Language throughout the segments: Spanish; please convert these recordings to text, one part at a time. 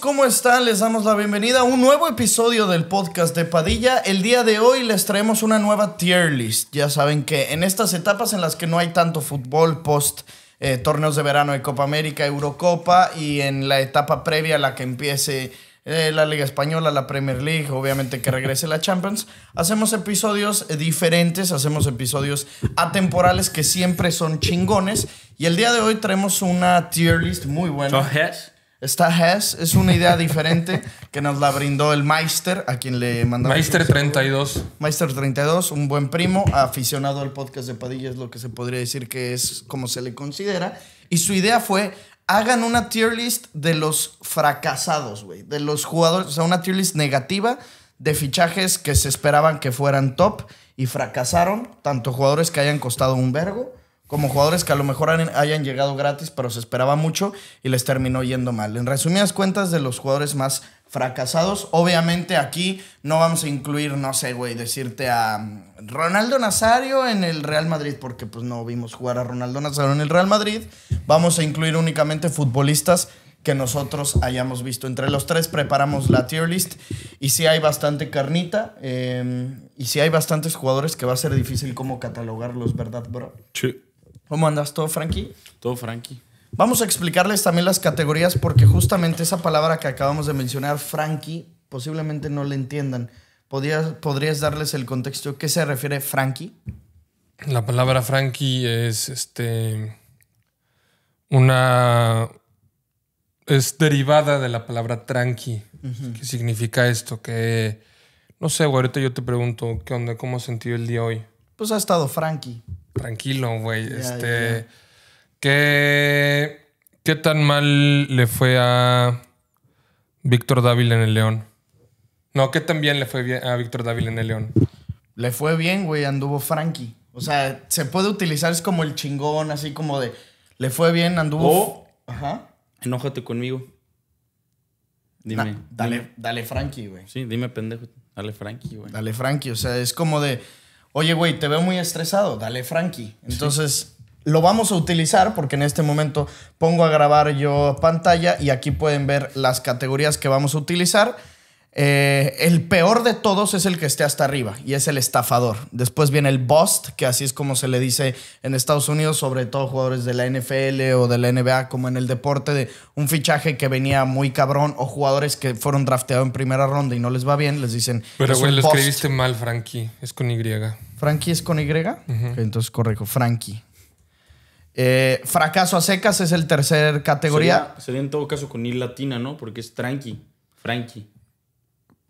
¿cómo están? Les damos la bienvenida a un nuevo episodio del podcast de Padilla. El día de hoy les traemos una nueva tier list. Ya saben que en estas etapas en las que no hay tanto fútbol post eh, torneos de verano de Copa América, Eurocopa y en la etapa previa a la que empiece eh, la Liga Española, la Premier League, obviamente que regrese la Champions. Hacemos episodios eh, diferentes, hacemos episodios atemporales que siempre son chingones. Y el día de hoy traemos una tier list muy buena. Oh, esta Hess es una idea diferente que nos la brindó el Meister, a quien le mandamos. Meister 32. Meister 32, un buen primo, aficionado al podcast de Padilla, es lo que se podría decir que es como se le considera. Y su idea fue: hagan una tier list de los fracasados, güey, de los jugadores, o sea, una tier list negativa de fichajes que se esperaban que fueran top y fracasaron, tanto jugadores que hayan costado un vergo como jugadores que a lo mejor hayan llegado gratis, pero se esperaba mucho y les terminó yendo mal. En resumidas cuentas, de los jugadores más fracasados, obviamente aquí no vamos a incluir, no sé, güey, decirte a mm, Ronaldo Nazario en el Real Madrid, porque pues no vimos jugar a Ronaldo Nazario en el Real Madrid. Vamos a incluir únicamente futbolistas que nosotros hayamos visto. Entre los tres preparamos la tier list y si sí hay bastante carnita em, y si sí hay bastantes jugadores que va a ser difícil cómo catalogarlos, ¿verdad, bro? Sí. ¿Cómo andas? ¿Todo Frankie? Todo Frankie. Vamos a explicarles también las categorías porque justamente esa palabra que acabamos de mencionar, Frankie, posiblemente no la entiendan. ¿Podrías, ¿Podrías darles el contexto? ¿Qué se refiere Frankie? La palabra Frankie es este una es derivada de la palabra tranqui, que significa esto, que no sé, güey, ahorita yo te pregunto, ¿qué onda? ¿Cómo has sentido el día hoy? Pues ha estado Frankie tranquilo, güey. este, ¿qué, ¿qué, tan mal le fue a Víctor Dávila en el León? No, ¿qué tan bien le fue a Víctor Dávila en el León? Le fue bien, güey, anduvo Frankie. O sea, se puede utilizar, es como el chingón, así como de, le fue bien, anduvo... O, Ajá. Enójate conmigo. dale, dale Frankie, güey. Sí, dime pendejo. Dale Frankie, güey. Dale Frankie, o sea, es como de oye, güey, te veo muy estresado, dale Frankie. Entonces, lo vamos a utilizar porque en este momento pongo a grabar yo pantalla y aquí pueden ver las categorías que vamos a utilizar. Eh, el peor de todos es el que esté hasta arriba y es el estafador. Después viene el bust, que así es como se le dice en Estados Unidos, sobre todo jugadores de la NFL o de la NBA, como en el deporte, de un fichaje que venía muy cabrón o jugadores que fueron drafteados en primera ronda y no les va bien, les dicen. Pero güey, lo escribiste mal, Frankie, es con Y. ¿Frankie es con Y? entonces correjo, Frankie. Eh, fracaso a secas es el tercer categoría. Sería, en todo caso con I latina, ¿no? Porque es tranqui, Frankie.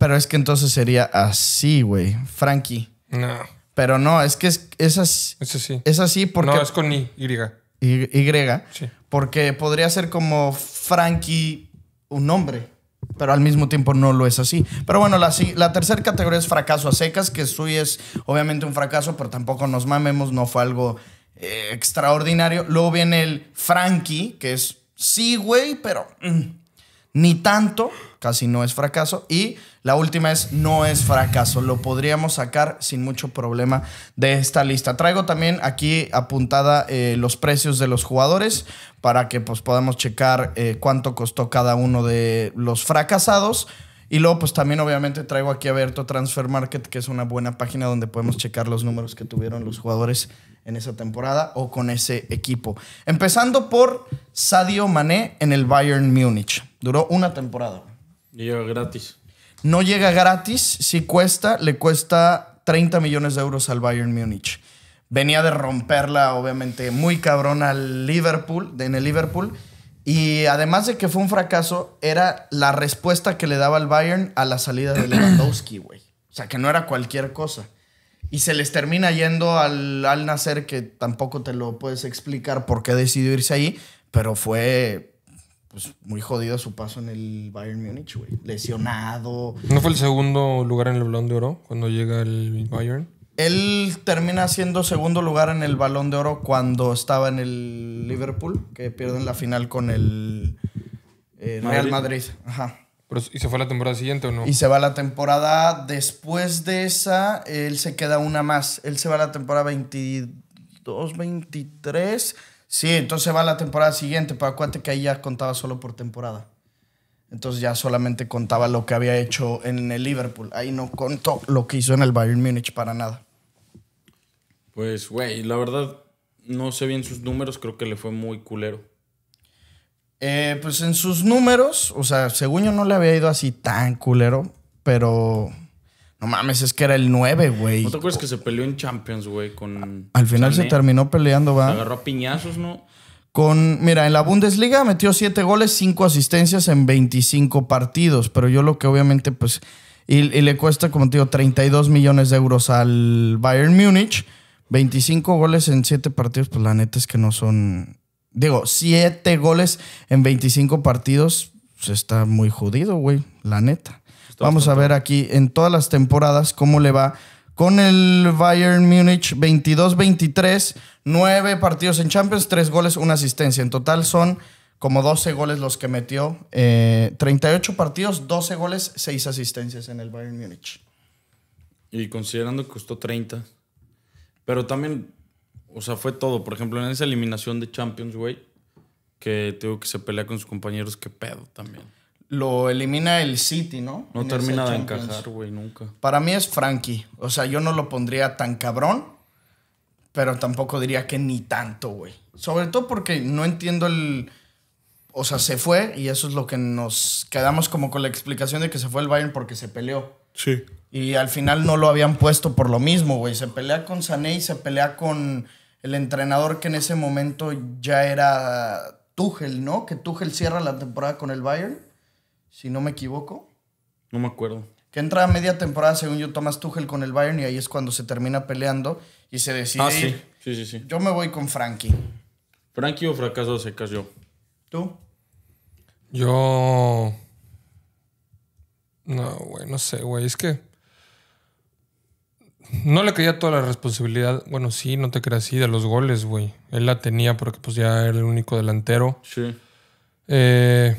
Pero es que entonces sería así, güey. Frankie. No. Pero no, es que es, así. Es así. Es así porque. No, es con I, Y. Y. sí. Porque podría ser como Frankie, un nombre. Pero al mismo tiempo no lo es así. Pero bueno, la, tercera categoría es fracaso a secas, que suyo es obviamente un fracaso, pero tampoco nos mamemos, no fue algo eh, extraordinario. Luego viene el Frankie, que es sí, güey, pero mm, ni tanto casi no es fracaso. Y la última es no es fracaso. Lo podríamos sacar sin mucho problema de esta lista. Traigo también aquí apuntada eh, los precios de los jugadores para que pues, podamos checar eh, cuánto costó cada uno de los fracasados. Y luego, pues también obviamente traigo aquí abierto Transfer Market, que es una buena página donde podemos checar los números que tuvieron los jugadores en esa temporada o con ese equipo. Empezando por Sadio Mané en el Bayern Munich Duró una temporada. Llega gratis. No llega gratis, Si cuesta, le cuesta 30 millones de euros al Bayern Múnich. Venía de romperla, obviamente, muy cabrón al Liverpool, en el Liverpool. Y además de que fue un fracaso, era la respuesta que le daba al Bayern a la salida de Lewandowski, güey. O sea, que no era cualquier cosa. Y se les termina yendo al, al nacer, que tampoco te lo puedes explicar por qué decidió irse ahí, pero fue pues, muy jodido su paso en el Bayern Múnich, güey. Lesionado. ¿No fue el segundo lugar en el Balón de Oro cuando llega el Bayern? Él termina siendo segundo lugar en el Balón de Oro cuando estaba en el Liverpool, que pierden la final con el eh, Real Madrid. Ajá. Pero, ¿Y se fue la temporada siguiente o no? Y se va la temporada después de esa, él se queda una más. Él se va la temporada 22, 23 Sí, entonces va la temporada siguiente, pero acuérdate que ahí ya contaba solo por temporada. Entonces ya solamente contaba lo que había hecho en el Liverpool. Ahí no contó lo que hizo en el Bayern Múnich para nada. Pues, güey, la verdad, no sé bien sus números, creo que le fue muy culero. Eh, pues en sus números, o sea, según yo no le había ido así tan culero, pero no mames, es que era el 9, güey. ¿No te acuerdas que se peleó en Champions, güey? Con. Al final se terminó peleando, va. agarró piñazos, ¿no? Con, mira, en la Bundesliga metió 7 goles, 5 asistencias en 25 partidos, pero yo lo que obviamente, pues, y, le cuesta, como te digo, 32 millones de euros al Bayern Múnich, 25 goles en 7 partidos, pues la neta es que no son, digo, 7 goles en 25 partidos, pues está muy jodido, güey, la neta. Vamos a ver aquí en todas las temporadas cómo le va con el Bayern Munich 22-23, 9 partidos en Champions, 3 goles, una asistencia. En total son como 12 goles los que metió, 38 eh, partidos, 12 goles, 6 asistencias en el Bayern Múnich. Y considerando que costó 30, pero también, o sea, fue todo. Por ejemplo, en esa eliminación de Champions, güey, que tuvo que se pelea con sus compañeros, qué pedo también lo elimina el City, ¿no? No termina de encajar, güey, nunca. Para mí es Frankie. O sea, yo no lo pondría tan cabrón, pero tampoco diría que ni tanto, güey. Sobre todo porque no entiendo el... O sea, se fue y eso es lo que nos quedamos como con la explicación de que se fue el Bayern porque se peleó. Sí. Y al final no lo habían puesto por lo mismo, güey. Se pelea con Sané y se pelea con el entrenador que en ese momento ya era Tuchel, ¿no? Que Tuchel cierra la temporada con el Bayern si no me equivoco. No me acuerdo. Que entra a media temporada, según yo, Thomas Tuchel con el Bayern y ahí es cuando se termina peleando y se decide. Ah, sí. Sí, sí, sí. Yo me voy con Frankie. ¿Frankie o fracaso se cayó? ¿Tú? Yo. No, güey, no sé, güey. Es que. No le caía toda la responsabilidad. Bueno, sí, no te creas así, de los goles, güey. Él la tenía porque pues ya era el único delantero. Sí. Eh,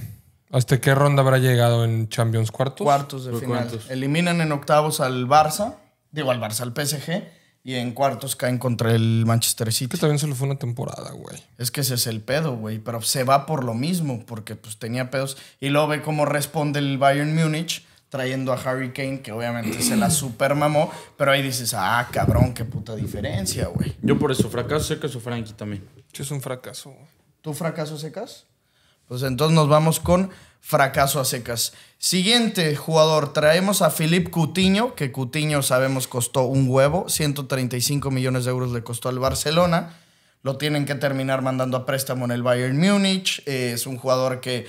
¿Hasta qué ronda habrá llegado en Champions Cuartos? Cuartos de pues final. Eliminan en octavos al Barça, digo al Barça, al PSG, y en cuartos caen contra el Manchester City. Que también se lo fue una temporada, güey. Es que ese es el pedo, güey. Pero se va por lo mismo, porque pues tenía pedos. Y luego ve cómo responde el Bayern Múnich trayendo a Harry Kane, que obviamente se la super mamó. Pero ahí dices, ah, cabrón, qué puta diferencia, güey. Yo por eso fracaso que o Frankie también. Yo es un fracaso, güey. ¿Tú fracaso secas? Pues entonces nos vamos con fracaso a secas. Siguiente jugador, traemos a Philippe Cutiño, que Cutiño sabemos costó un huevo, 135 millones de euros le costó al Barcelona, lo tienen que terminar mandando a préstamo en el Bayern Múnich, eh, es un jugador que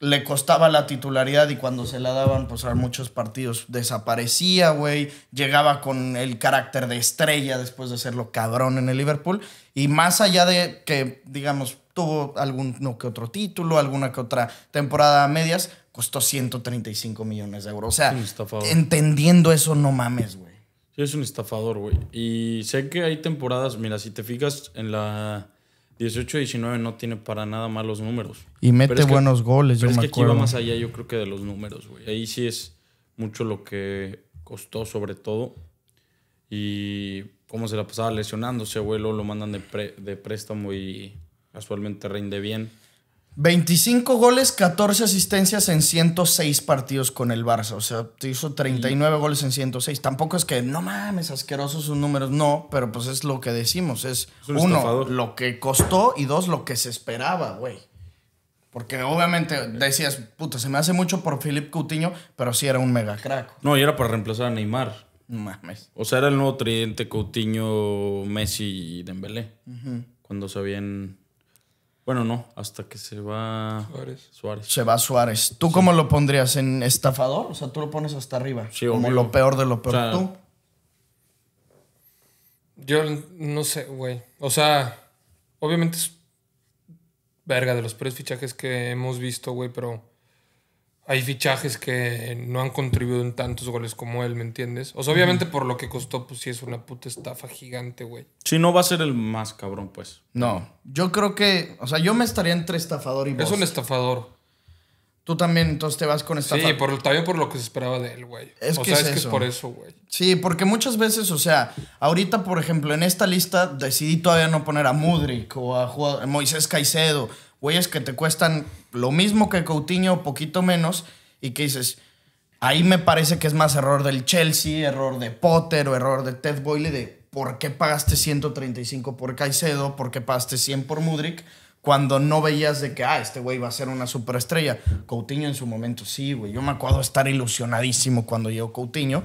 le costaba la titularidad y cuando se la daban, pues a muchos partidos desaparecía, güey, llegaba con el carácter de estrella después de serlo cabrón en el Liverpool, y más allá de que, digamos, tuvo algún que otro título, alguna que otra temporada a medias, costó 135 millones de euros. O sea, entendiendo eso, no mames, güey. Sí, es un estafador, güey. Y sé que hay temporadas, mira, si te fijas en la 18-19 no tiene para nada malos números. Y mete buenos goles, pero es que aquí va más allá, yo creo que de los números, güey. Ahí sí es mucho lo que costó, sobre todo. Y cómo se la pasaba lesionándose, güey. Luego lo mandan de, de préstamo y Actualmente rinde bien. 25 goles, 14 asistencias en 106 partidos con el Barça. O sea, te hizo 39 goles en 106. Tampoco es que, no mames, asquerosos sus números. No, pero pues es lo que decimos. Es, uno, lo que costó y dos, lo que se esperaba, güey. Porque obviamente decías, puta, se me hace mucho por Philip Coutinho, pero sí era un mega crack. No, y era para reemplazar a Neymar. Mames. O sea, era el nuevo tridente Coutinho, Messi y Dembélé. Cuando se habían bueno, no, hasta que se va Suárez. Se va Suárez. ¿Tú cómo lo pondrías? ¿En estafador? O sea, tú lo pones hasta arriba. Sí, Como lo peor de lo peor. ¿Tú? Yo no sé, güey. O sea, obviamente es verga de los peores fichajes que hemos visto, güey, pero hay fichajes que no han contribuido en tantos goles como él, ¿me entiendes? O sea, obviamente por lo que costó, pues sí es una puta estafa gigante, güey. Sí, no va a ser el más cabrón, pues. No, yo creo que, o sea, yo me estaría entre estafador y Es un estafador. Tú también, entonces te vas con estafador. Sí, por, también por lo que se esperaba de él, güey. Es o sea, es, que es por eso, güey. Sí, porque muchas veces, o sea, ahorita, por ejemplo, en esta lista decidí todavía no poner a Mudrick o a Moisés Caicedo güeyes que te cuestan lo mismo que Coutinho, poquito menos, y que dices, ahí me parece que es más error del Chelsea, error de Potter o error de Ted Boyle de por qué pagaste 135 por Caicedo, por qué pagaste 100 por Mudrick, cuando no veías de que, ah, este güey va a ser una superestrella. Coutinho en su momento sí, güey. Yo me acuerdo estar ilusionadísimo cuando llegó Coutinho,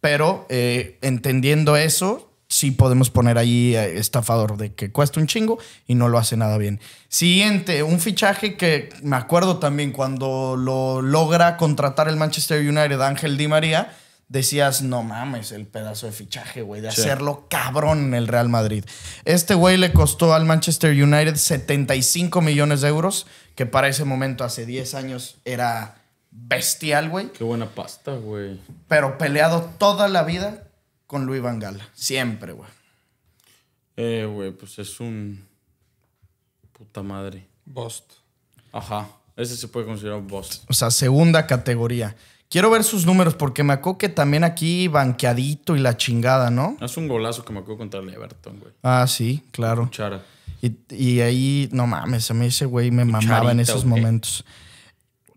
pero eh, entendiendo eso, sí podemos poner ahí eh, estafador de que cuesta un chingo y no lo hace nada bien. Siguiente, un fichaje que me acuerdo también cuando lo logra contratar el Manchester United, Ángel Di María, decías, no mames, el pedazo de fichaje, güey, de hacerlo cabrón en el Real Madrid. Este güey le costó al Manchester United 75 millones de euros, que para ese momento, hace 10 años, era bestial, güey. Qué buena pasta, güey. Pero peleado toda la vida con Luis vangala Siempre, güey. Eh, güey, pues es un. Puta madre. Bost. Ajá. Ese se puede considerar un O sea, segunda categoría. Quiero ver sus números porque me acuerdo que también aquí banqueadito y la chingada, ¿no? Es un golazo que me acuerdo contra el Everton, güey. Ah, sí, claro. Chara. Y, y ahí, no mames, se me ese güey me mamaba en esos momentos.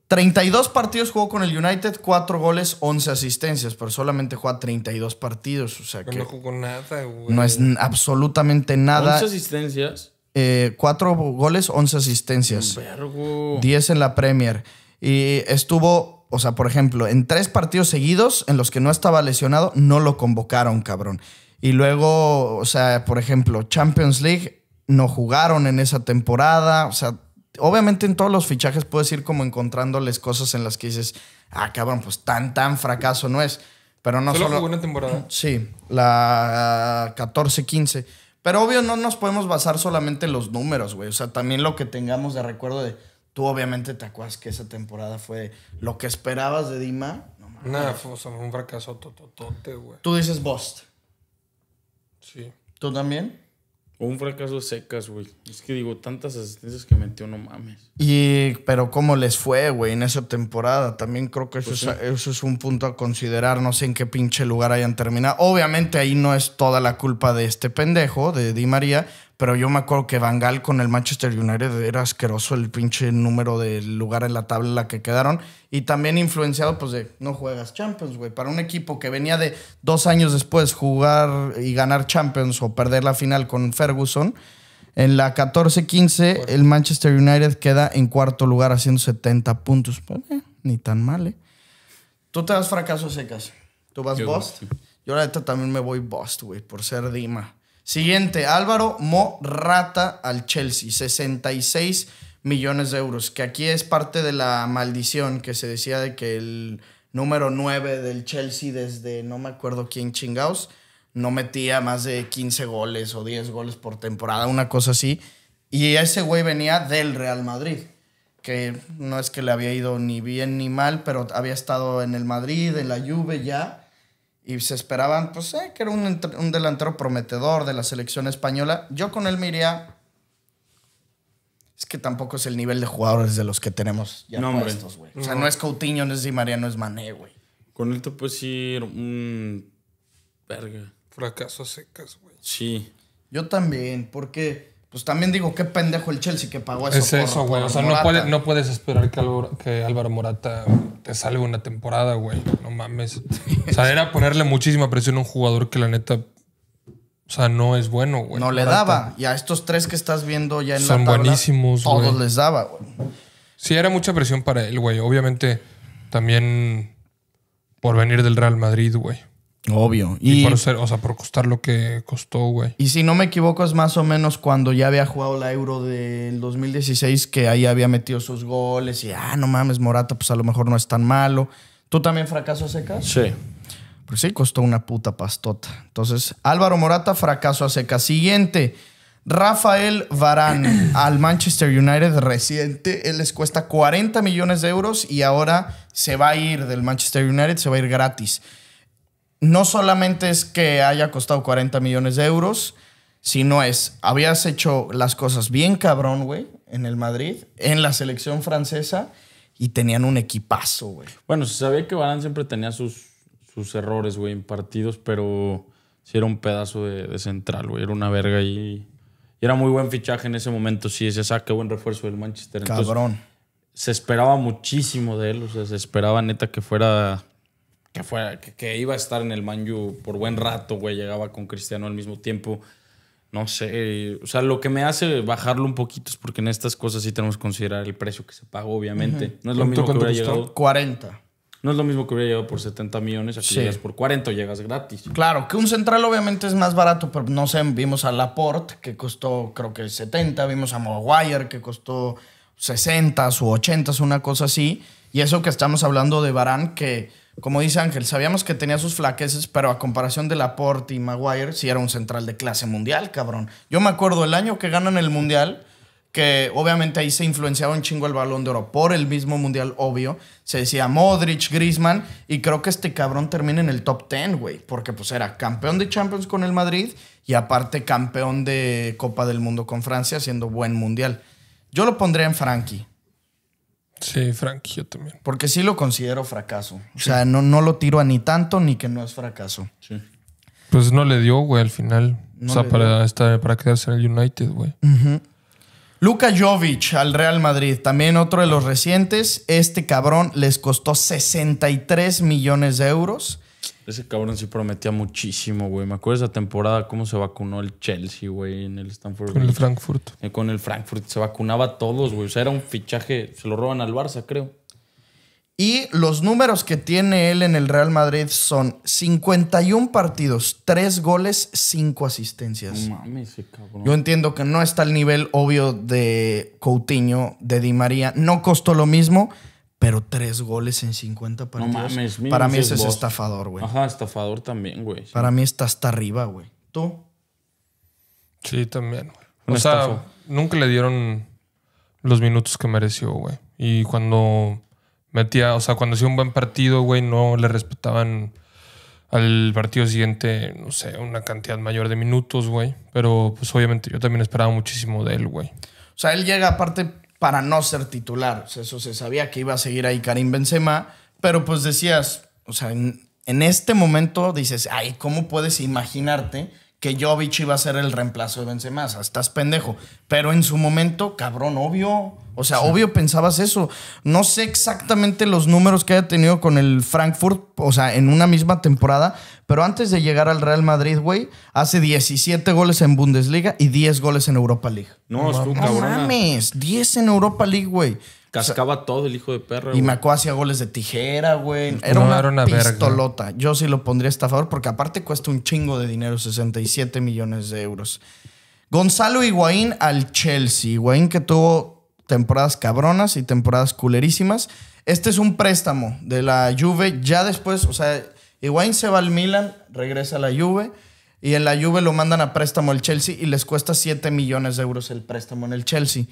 32 partidos jugó con el United, 4 goles, 11 asistencias, pero solamente juega 32 partidos. O sea que. No jugó nada, güey. No es absolutamente nada. ¿11 asistencias? Eh, 4 goles, 11 asistencias. Vergo. 10 en la Premier. Y estuvo, o sea, por ejemplo, en 3 partidos seguidos en los que no estaba lesionado, no lo convocaron, cabrón. Y luego, o sea, por ejemplo, Champions League no jugaron en esa temporada, o sea obviamente en todos los fichajes puedes ir como encontrándoles cosas en las que dices, ah, cabrón, pues tan, tan fracaso no es. Pero no solo. Jugó temporada. Sí, la 14-15. Pero obvio, no nos podemos basar solamente en los números, güey. O sea, también lo que tengamos de recuerdo de. Tú obviamente te acuerdas que esa temporada fue lo que esperabas de Dima. No, Nada, fue un fracaso tototote, güey. Tú dices Bost. Sí. ¿Tú también? un fracaso secas, güey. Es que digo, tantas asistencias que metió, no mames. Y, pero cómo les fue, güey, en esa temporada. También creo que eso, pues eso es un punto a considerar. No sé en qué pinche lugar hayan terminado. Obviamente ahí no es toda la culpa de este pendejo, de Di María, pero yo me acuerdo que Vangal con el Manchester United era asqueroso el pinche número de lugar en la tabla en la que quedaron. Y también influenciado, pues, de no juegas Champions, güey. Para un equipo que venía de dos años después jugar y ganar Champions o perder la final con Ferguson, en la 14-15 el Manchester United queda en cuarto lugar haciendo 70 puntos. Pues, eh, ni tan mal, ¿eh? Tú te das fracaso secas. Tú vas bust. Yo la también me voy bust, güey, por ser Dima. Siguiente, Álvaro Morata al Chelsea, 66 millones de euros, que aquí es parte de la maldición que se decía de que el número 9 del Chelsea desde no me acuerdo quién chingaos, no metía más de 15 goles o 10 goles por temporada, una cosa así. Y ese güey venía del Real Madrid, que no es que le había ido ni bien ni mal, pero había estado en el Madrid, en la Juve ya y se esperaban, pues, eh, que era un, delantero prometedor de la selección española. Yo con él me iría es que tampoco es el nivel de jugadores de los que tenemos ya no, O sea, no. es Coutinho, no es Di María, no es Mané, güey. Con él te puedes ir un... Verga. Fracaso secas, güey. Sí. Yo también, porque pues también digo, qué pendejo el Chelsea que pagó eso. Es eso, güey. O sea, no, puedes esperar que Álvaro, Morata te salga una temporada, güey. No mames. O sea, era ponerle muchísima presión a un jugador que la neta. O sea, no es bueno, güey. No le daba. Y a estos tres que estás viendo ya en la tabla, Todos les daba, güey. Sí, era mucha presión para él, güey. Obviamente, también por venir del Real Madrid, güey. Obvio. Y, por ser, o sea, por costar lo que costó, güey. Y si no me equivoco, es más o menos cuando ya había jugado la Euro del 2016, que ahí había metido sus goles y, ah, no mames, Morata, pues a lo mejor no es tan malo. ¿Tú también fracaso a secas? Sí. Pues sí, costó una puta pastota. Entonces, Álvaro Morata, fracaso a seca. Siguiente, Rafael Varane al Manchester United reciente. Él les cuesta 40 millones de euros y ahora se va a ir del Manchester United, se va a ir gratis no solamente es que haya costado 40 millones de euros, sino es, habías hecho las cosas bien cabrón, güey, en el Madrid, en la selección francesa, y tenían un equipazo, güey. Bueno, se sabía que Barán siempre tenía sus, sus errores, güey, en partidos, pero sí era un pedazo de, central, güey, era una verga y, y, era muy buen fichaje en ese momento, sí, se saca buen refuerzo del Manchester. cabrón. se esperaba muchísimo de él, o sea, se esperaba neta que fuera que, fuera, que, iba a estar en el Manju por buen rato, güey, llegaba con Cristiano al mismo tiempo. No sé, o sea, lo que me hace bajarlo un poquito es porque en estas cosas sí tenemos que considerar el precio que se pagó, obviamente. No es lo mismo que hubiera llegado. 40. No es lo mismo que hubiera llegado por 70 millones, aquí llegas por 40 llegas gratis. Claro, que un central obviamente es más barato, pero no sé, vimos a Laporte que costó creo que 70, vimos a Maguire que costó 60 o 80, una cosa así. Y eso que estamos hablando de Barán, que como dice Ángel, sabíamos que tenía sus flaqueces, pero a comparación de Laporte y Maguire, sí era un central de clase mundial, cabrón. Yo me acuerdo el año que ganan el mundial, que obviamente ahí se influenciaba un chingo el balón de oro por el mismo mundial, obvio. Se decía Modric, Grisman, y creo que este cabrón termina en el top 10, güey, porque pues era campeón de Champions con el Madrid y aparte campeón de Copa del Mundo con Francia, siendo buen mundial. Yo lo pondría en Frankie. Sí, Frank, yo también. Porque sí lo considero fracaso. O sea, no, no lo tiro a ni tanto ni que no es fracaso. Sí. Pues no le dio, güey, al final. o sea, para, estar, para quedarse en el United, güey. Luka Jovic al Real Madrid, también otro de los recientes. Este cabrón les costó 63 millones de euros. Ese cabrón sí prometía muchísimo, güey. Me acuerdo esa temporada cómo se vacunó el Chelsea, güey, en el Stanford. Con el Frankfurt. Eh, con el Frankfurt. Se vacunaba a todos, güey. O sea, era un fichaje. Se lo roban al Barça, creo. Y los números que tiene él en el Real Madrid son 51 partidos, 3 goles, 5 asistencias. Mami, ese cabrón. Yo entiendo que no está al nivel obvio de Coutinho, de Di María. No costó lo mismo pero tres goles en 50 partidos. No mames, Para mí ese es estafador, güey. Ajá, estafador también, güey. Para mí está hasta arriba, güey. ¿Tú? Sí, también, güey. O sea, nunca le dieron los minutos que mereció, güey. Y cuando metía, o sea, cuando hacía un buen partido, güey, no le respetaban al partido siguiente, no sé, una cantidad mayor de minutos, güey. Pero pues obviamente yo también esperaba muchísimo de él, güey. O sea, él llega aparte para no ser titular. O sea, eso se sabía que iba a seguir ahí Karim Benzema, pero pues decías, o sea, en, en este momento dices, ay, ¿cómo puedes imaginarte que Jovic iba a ser el reemplazo de Benzema. estás pendejo. Pero en su momento, cabrón, obvio. O sea, obvio pensabas eso. No sé exactamente los números que haya tenido con el Frankfurt, o sea, en una misma temporada. Pero antes de llegar al Real Madrid, güey, hace 17 goles en Bundesliga y 10 goles en Europa League. No, es no mames, 10 en Europa League, güey. Cascaba todo el hijo de perro. Y Macó hacía goles de tijera, güey. Era, una, pistolota. Yo sí lo pondría favor, porque aparte cuesta un chingo de dinero, 67 millones de euros. Gonzalo Higuaín al Chelsea. Higuaín que tuvo temporadas cabronas y temporadas culerísimas. Este es un préstamo de la Juve. Ya después, o sea, Higuaín se va al Milan, regresa a la Juve. Y en la Juve lo mandan a préstamo al Chelsea y les cuesta 7 millones de euros el préstamo en el Chelsea.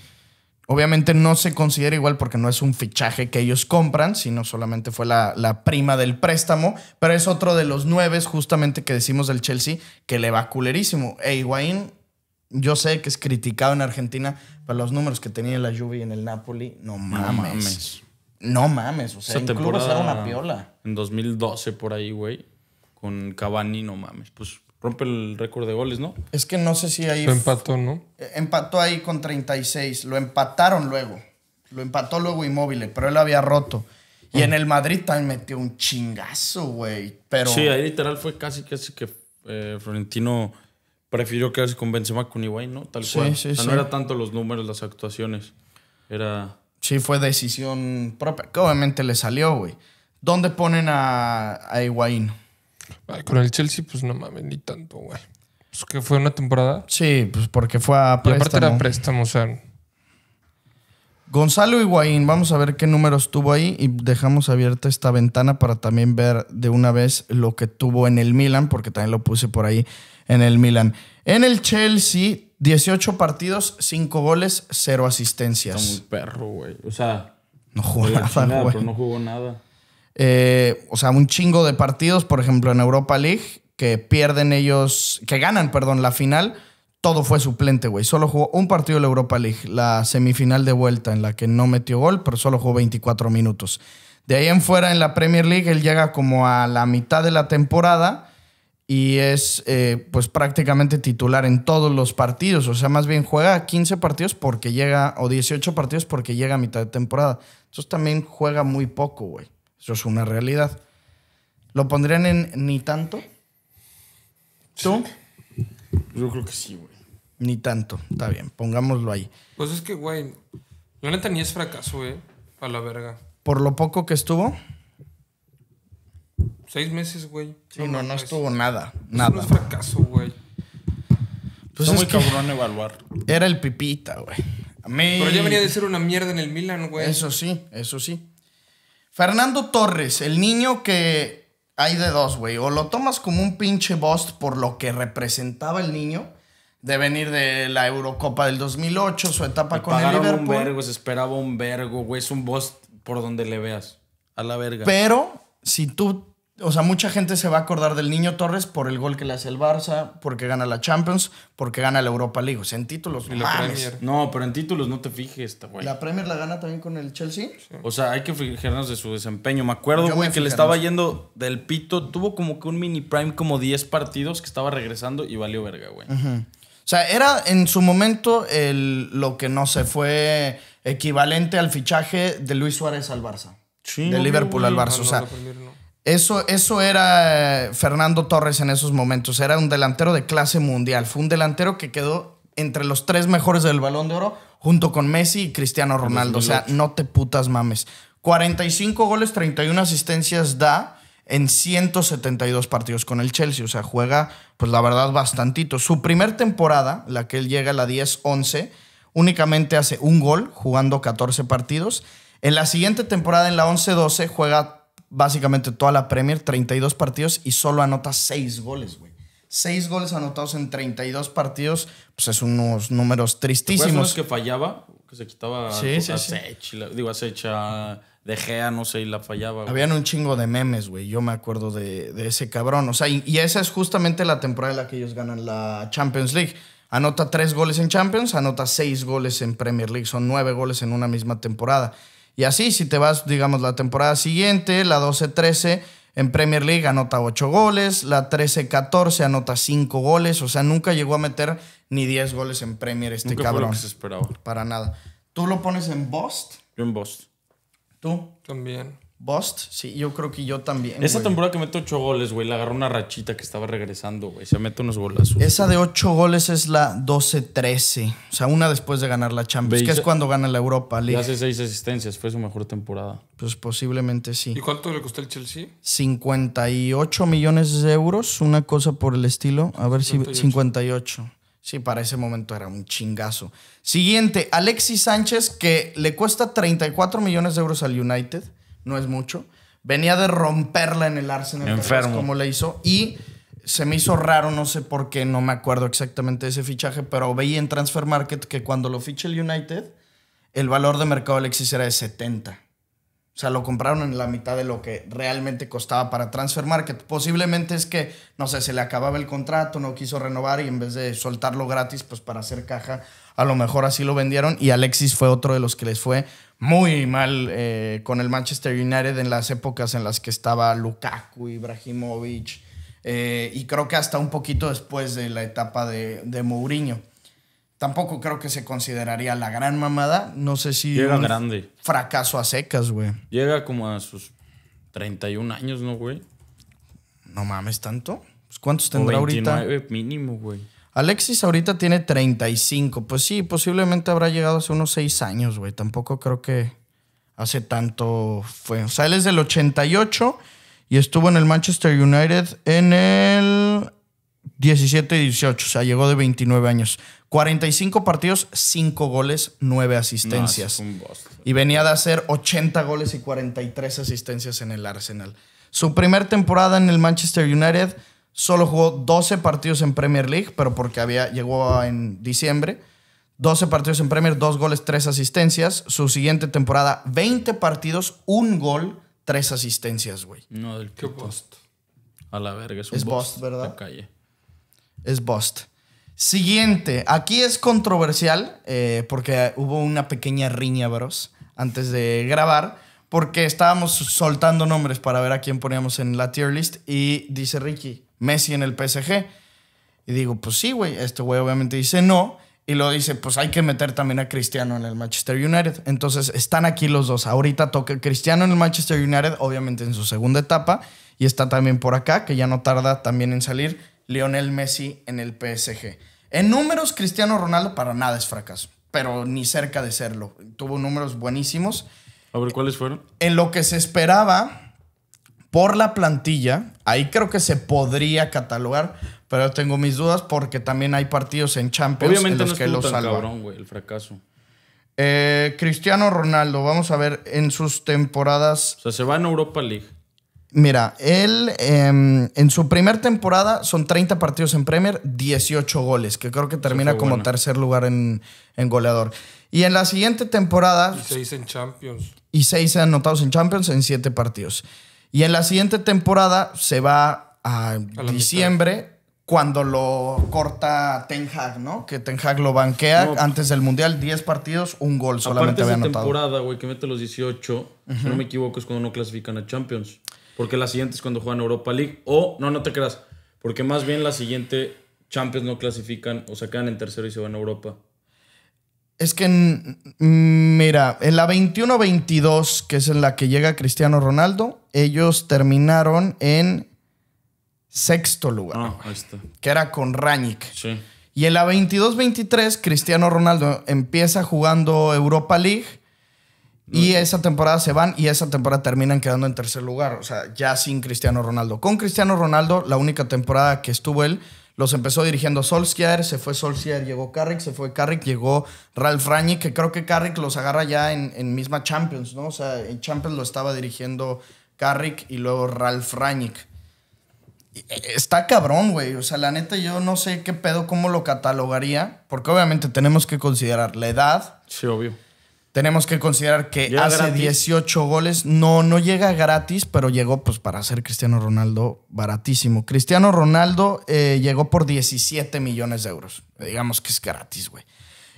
Obviamente no se considera igual porque no es un fichaje que ellos compran, sino solamente fue la, prima del préstamo, pero es otro de los nueve justamente que decimos del Chelsea que le va culerísimo. E Higuaín, yo sé que es criticado en Argentina, por los números que tenía en la Juve y en el Napoli, no mames. No mames. No mames, o sea, incluso era una piola. En 2012 por ahí, güey, con Cavani, no mames. Pues rompe el récord de goles, ¿no? Es que no sé si ahí. empató, ¿no? Eh, empató ahí con 36. Lo empataron luego. Lo empató luego Inmóvil, pero él había roto. Y en mm. el Madrid también metió un chingazo, güey. Pero... Sí, ahí literal fue casi, casi que eh, Florentino prefirió quedarse con Benzema con Higuaín, ¿no? Tal cual. no era tanto los números, las actuaciones. Era... Sí, fue decisión propia. Que obviamente le salió, güey. ¿Dónde ponen a, a con el Chelsea, pues no mames, ni tanto, güey. Pues que fue una temporada. Sí, pues porque fue a préstamo. Y aparte era préstamo, o sea. Gonzalo Higuaín, vamos a ver qué números tuvo ahí y dejamos abierta esta ventana para también ver de una vez lo que tuvo en el Milan, porque también lo puse por ahí en el Milan. En el Chelsea, 18 partidos, 5 goles, 0 asistencias. Está perro, güey. O sea, no jugó nada, güey. No jugó nada. Eh, o sea, un chingo de partidos, por ejemplo, en Europa League, que pierden ellos, que ganan, perdón, la final, todo fue suplente, güey. Solo jugó un partido en la Europa League, la semifinal de vuelta, en la que no metió gol, pero solo jugó 24 minutos. De ahí en fuera, en la Premier League, él llega como a la mitad de la temporada y es eh, pues prácticamente titular en todos los partidos. O sea, más bien juega 15 partidos porque llega, o 18 partidos porque llega a mitad de temporada. Entonces también juega muy poco, güey. Eso es una realidad. ¿Lo pondrían en ni tanto? ¿Tú? Pues yo creo que sí, güey. Ni tanto, está bien, pongámoslo ahí. Pues es que, güey, Jonathan es fracaso, eh. A la verga. ¿Por lo poco que estuvo? Seis meses, güey. no, no, no estuvo nada. Nada. No es fracaso, güey. Pues es muy cabrón evaluar. Era el pipita, güey. Pero ya venía de ser una mierda en el Milan, güey. Eso sí, eso sí. Fernando Torres, el niño que hay de dos, güey. O lo tomas como un pinche boss por lo que representaba el niño de venir de la Eurocopa del 2008, su etapa con el Liverpool. un vergo, se esperaba un vergo, güey. Es un boss por donde le veas. A la verga. Pero si tú o sea, mucha gente se va a acordar del Niño Torres por el gol que le hace el Barça, porque gana la Champions, porque gana la Europa League. O sea, en títulos. Y la No, pero en títulos no te fijes, este güey. ¿La Premier la gana también con el Chelsea? O sea, hay que fijarnos de su desempeño. Me acuerdo, güey, que le estaba yendo del pito. Tuvo como que un mini prime, como 10 partidos que estaba regresando y valió verga, güey. O sea, era en su momento el, lo que no se fue equivalente al fichaje de Luis Suárez al Barça. Sí, de Liverpool al Barça. O sea, eso, era eh, Fernando Torres en esos momentos. Era un delantero de clase mundial. Fue un delantero que quedó entre los tres mejores del balón de oro, junto con Messi y Cristiano Ronaldo. O sea, no te putas mames. 45 goles, 31 asistencias da en 172 partidos con el Chelsea. O sea, juega, pues la verdad, bastantito. Su primer temporada, la que él llega a la 10-11, únicamente hace un gol jugando 14 partidos. En la siguiente temporada, en la 11-12, juega básicamente toda la Premier, 32 partidos y solo anota 6 goles, güey. 6 goles anotados en 32 partidos, pues es unos números tristísimos. ¿Te que fallaba? Que se quitaba sí, sí, digo, De Gea, no sé, y la fallaba. Habían un chingo de memes, güey. Yo me acuerdo de, ese cabrón. O sea, y, y, esa es justamente la temporada en la que ellos ganan la Champions League. Anota 3 goles en Champions, anota 6 goles en Premier League. Son 9 goles en una misma temporada. Y así, si te vas, digamos, la temporada siguiente, la 12-13, en Premier League anota 8 goles, la 13-14 anota 5 goles, o sea, nunca llegó a meter ni 10 goles en Premier este cabrón. Fue lo Para nada. ¿Tú lo pones en Bost? Yo en Bost. ¿Tú? También. ¿Bost? sí, yo creo que yo también. Esa temporada que mete 8 goles, güey, le agarró una rachita que estaba regresando, güey. Se mete unos golazos. Esa de ocho goles es la 12-13. O sea, una después de ganar la Champions, que es cuando gana la Europa League. hace seis asistencias, fue su mejor temporada. Pues posiblemente sí. ¿Y cuánto le costó el Chelsea? 58 millones de euros, una cosa por el estilo. A ver si. 58. Sí, para ese momento era un chingazo. Siguiente, Alexis Sánchez, que le cuesta 34 millones de euros al United no es mucho. Venía de romperla en el Arsenal. Enfermo. Como le hizo. Y se me hizo raro, no sé por qué, no me acuerdo exactamente de ese fichaje, pero veía en Transfer Market que cuando lo ficha el United, el valor de mercado Alexis era de 70. O sea, lo compraron en la mitad de lo que realmente costaba para Transfer Market. Posiblemente es que, no sé, se le acababa el contrato, no quiso renovar y en vez de soltarlo gratis, pues para hacer caja, a lo mejor así lo vendieron y Alexis fue otro de los que les fue muy mal eh, con el Manchester United en las épocas en las que estaba Lukaku, Ibrahimovic eh, y creo que hasta un poquito después de la etapa de, Mourinho. Tampoco creo que se consideraría la gran mamada. No sé si. Llega grande. Fracaso a secas, güey. Llega como a sus 31 años, ¿no, güey? No mames, tanto. Pues, ¿Cuántos tendrá ahorita? mínimo, güey. Alexis ahorita tiene 35. Pues sí, posiblemente habrá llegado hace unos 6 años, güey. Tampoco creo que hace tanto fue. O sea, él es del 88 y estuvo en el Manchester United en el 17 y 18. O sea, llegó de 29 años. 45 partidos, 5 goles, 9 asistencias. y venía de hacer 80 goles y 43 asistencias en el Arsenal. Su primer temporada en el Manchester United solo jugó 12 partidos en Premier League, pero porque había, llegó en diciembre. 12 partidos en Premier, 2 goles, 3 asistencias. Su siguiente temporada, 20 partidos, 1 gol, 3 asistencias, güey. No, del qué Bost. A la verga, es un es bust, ¿verdad? Es Bost. Siguiente, aquí es controversial eh, porque hubo una pequeña riña, bros, antes de grabar, porque estábamos soltando nombres para ver a quién poníamos en la tier list y dice Ricky, Messi en el PSG. Y digo, pues sí, güey. Este güey obviamente dice no. Y lo dice, pues hay que meter también a Cristiano en el Manchester United. Entonces están aquí los dos. Ahorita toca Cristiano en el Manchester United, obviamente en su segunda etapa. Y está también por acá, que ya no tarda también en salir, Lionel Messi en el PSG. En números, Cristiano Ronaldo para nada es fracaso, pero ni cerca de serlo. Tuvo números buenísimos. A ver, ¿cuáles fueron? En lo que se esperaba, por la plantilla. Ahí creo que se podría catalogar, pero tengo mis dudas porque también hay partidos en Champions en los que lo salvan. cabrón, el fracaso. Eh, Cristiano Ronaldo, vamos a ver en sus temporadas. O sea, se va en Europa League. Mira, él em, en su primera temporada son 30 partidos en Premier, 18 goles, que creo que termina como tercer lugar en, goleador. Y en la siguiente temporada. Y seis en Champions. Y seis anotados en Champions en siete partidos. Y en la siguiente temporada se va a, diciembre cuando lo corta Ten Hag, ¿no? Que Ten Hag lo banquea antes del Mundial, 10 partidos, un gol solamente había anotado. temporada, güey, que mete los 18, si no me equivoco, es cuando no clasifican a Champions. Porque la siguiente es cuando juegan Europa League. O, no, no te creas. Porque más bien la siguiente Champions no clasifican, o sacan quedan en tercero y se van a Europa. Es que, mira, en la 21-22, que es en la que llega Cristiano Ronaldo, ellos terminaron en sexto lugar. Ah, ahí está. Que era con Rañic. Sí. Y en la 22-23, Cristiano Ronaldo empieza jugando Europa League. Y esa temporada se van y esa temporada terminan quedando en tercer lugar. O sea, ya sin Cristiano Ronaldo. Con Cristiano Ronaldo, la única temporada que estuvo él los empezó dirigiendo Solskjaer, se fue Solskjaer, llegó Carrick, se fue Carrick, llegó Ralf Rangnick, que creo que Carrick los agarra ya en, misma Champions, ¿no? O sea, en Champions lo estaba dirigiendo Carrick y luego Ralf Rangnick. Eh, está cabrón, güey. O sea, la neta, yo no sé qué pedo, cómo lo catalogaría, porque obviamente tenemos que considerar la edad. Sí, obvio tenemos que considerar que hace 18 goles. No, no llega gratis, pero llegó pues para ser Cristiano Ronaldo baratísimo. Cristiano Ronaldo eh, llegó por 17 millones de euros. Digamos que es gratis, güey.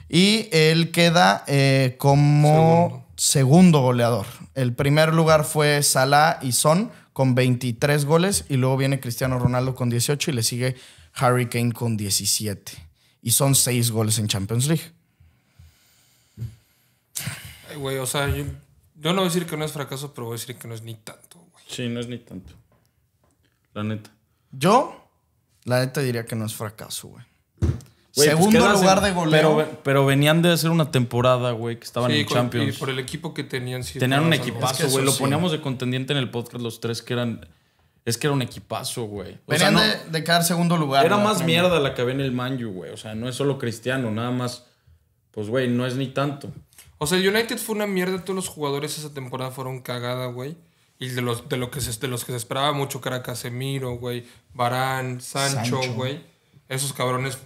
Y él queda eh, como segundo. segundo. goleador. El primer lugar fue Salah y Son con 23 goles. Y luego viene Cristiano Ronaldo con 18 y le sigue Harry Kane con 17. Y son 6 goles en Champions League. Ay, o sea, yo, no voy a decir que no es fracaso, pero voy a decir que no es ni tanto, güey. Sí, no es ni tanto. La neta. Yo, la neta diría que no es fracaso, güey. Pues segundo lugar de goleo. Pero, venían de hacer una temporada, güey, que estaban en Champions. Y por el equipo que tenían. tenían un equipazo, güey. lo poníamos de contendiente en el podcast los tres que eran... Es que era un equipazo, güey. Venían de, quedar segundo lugar. Era más mierda la que había en el Manju, güey. O sea, no es solo Cristiano, nada más... Pues, güey, no es ni tanto. O sea, el United fue una mierda. Todos los jugadores esa temporada fueron cagada, güey. Y de los, de, lo que se, de los que se esperaba mucho, que era Casemiro, güey, Barán, Sancho, güey. Esos cabrones,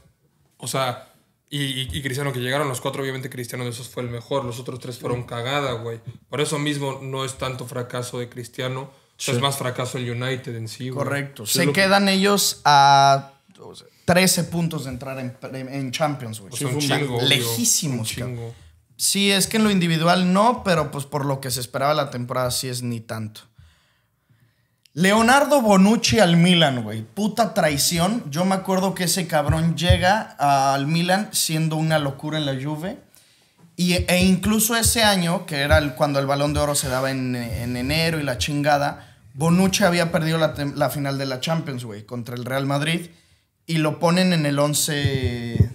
o sea, y, Cristiano que llegaron, los cuatro, obviamente Cristiano de esos fue el mejor, los otros tres fueron cagada, güey. Por eso mismo no es tanto fracaso de Cristiano, es más fracaso el United en sí, güey. Correcto. se quedan ellos a 13 puntos de entrar en, Champions, güey. O un chingo, lejísimos, un chingo. Sí, es que en lo individual no, pero pues por lo que se esperaba la temporada sí es ni tanto. Leonardo Bonucci al Milan, güey. Puta traición. Yo me acuerdo que ese cabrón llega al Milan siendo una locura en la Juve. e incluso ese año, que era cuando el balón de oro se daba en, enero y la chingada, Bonucci había perdido la, final de la Champions, güey, contra el Real Madrid. Y lo ponen en el 11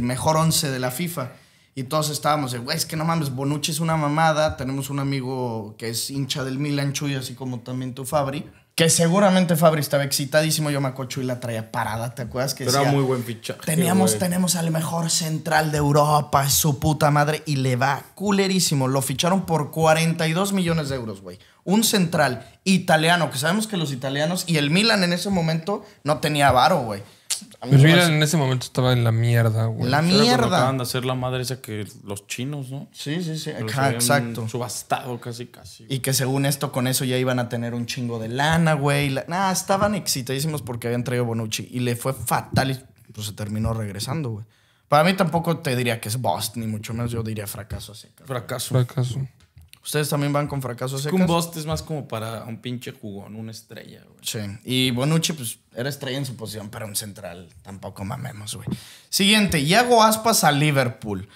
mejor 11 de la FIFA. Y todos estábamos de, güey, es que no mames, Bonucci es una mamada. Tenemos un amigo que es hincha del Milan Chuy, así como también tu Fabri. Que seguramente Fabri estaba excitadísimo. Yo me acuerdo y la traía parada, ¿te acuerdas? Que era muy buen fichaje. Teníamos, tenemos al mejor central de Europa, su puta madre. Y le va culerísimo. Lo ficharon por 42 millones de euros, güey. Un central italiano, que sabemos que los italianos y el Milan en ese momento no tenía varo, güey. Pues mira, en ese momento estaba en la mierda, güey. La mierda. Acaban de hacer la madre esa que los chinos, ¿no? Sí, sí, sí. exacto. Subastado casi, casi. Y que según esto, con eso ya iban a tener un chingo de lana, güey. Nah, estaban excitadísimos porque habían traído Bonucci y le fue fatal y pues se terminó regresando, güey. Para mí tampoco te diría que es bust, ni mucho menos yo diría fracaso así. Fracaso. Fracaso. Ustedes también van con fracasos secas. Un bust es más como para un pinche jugón, una estrella, güey. Sí. Y Bonucci, pues, era estrella en su posición, pero un central tampoco mamemos, güey. Siguiente, hago Aspas a Liverpool.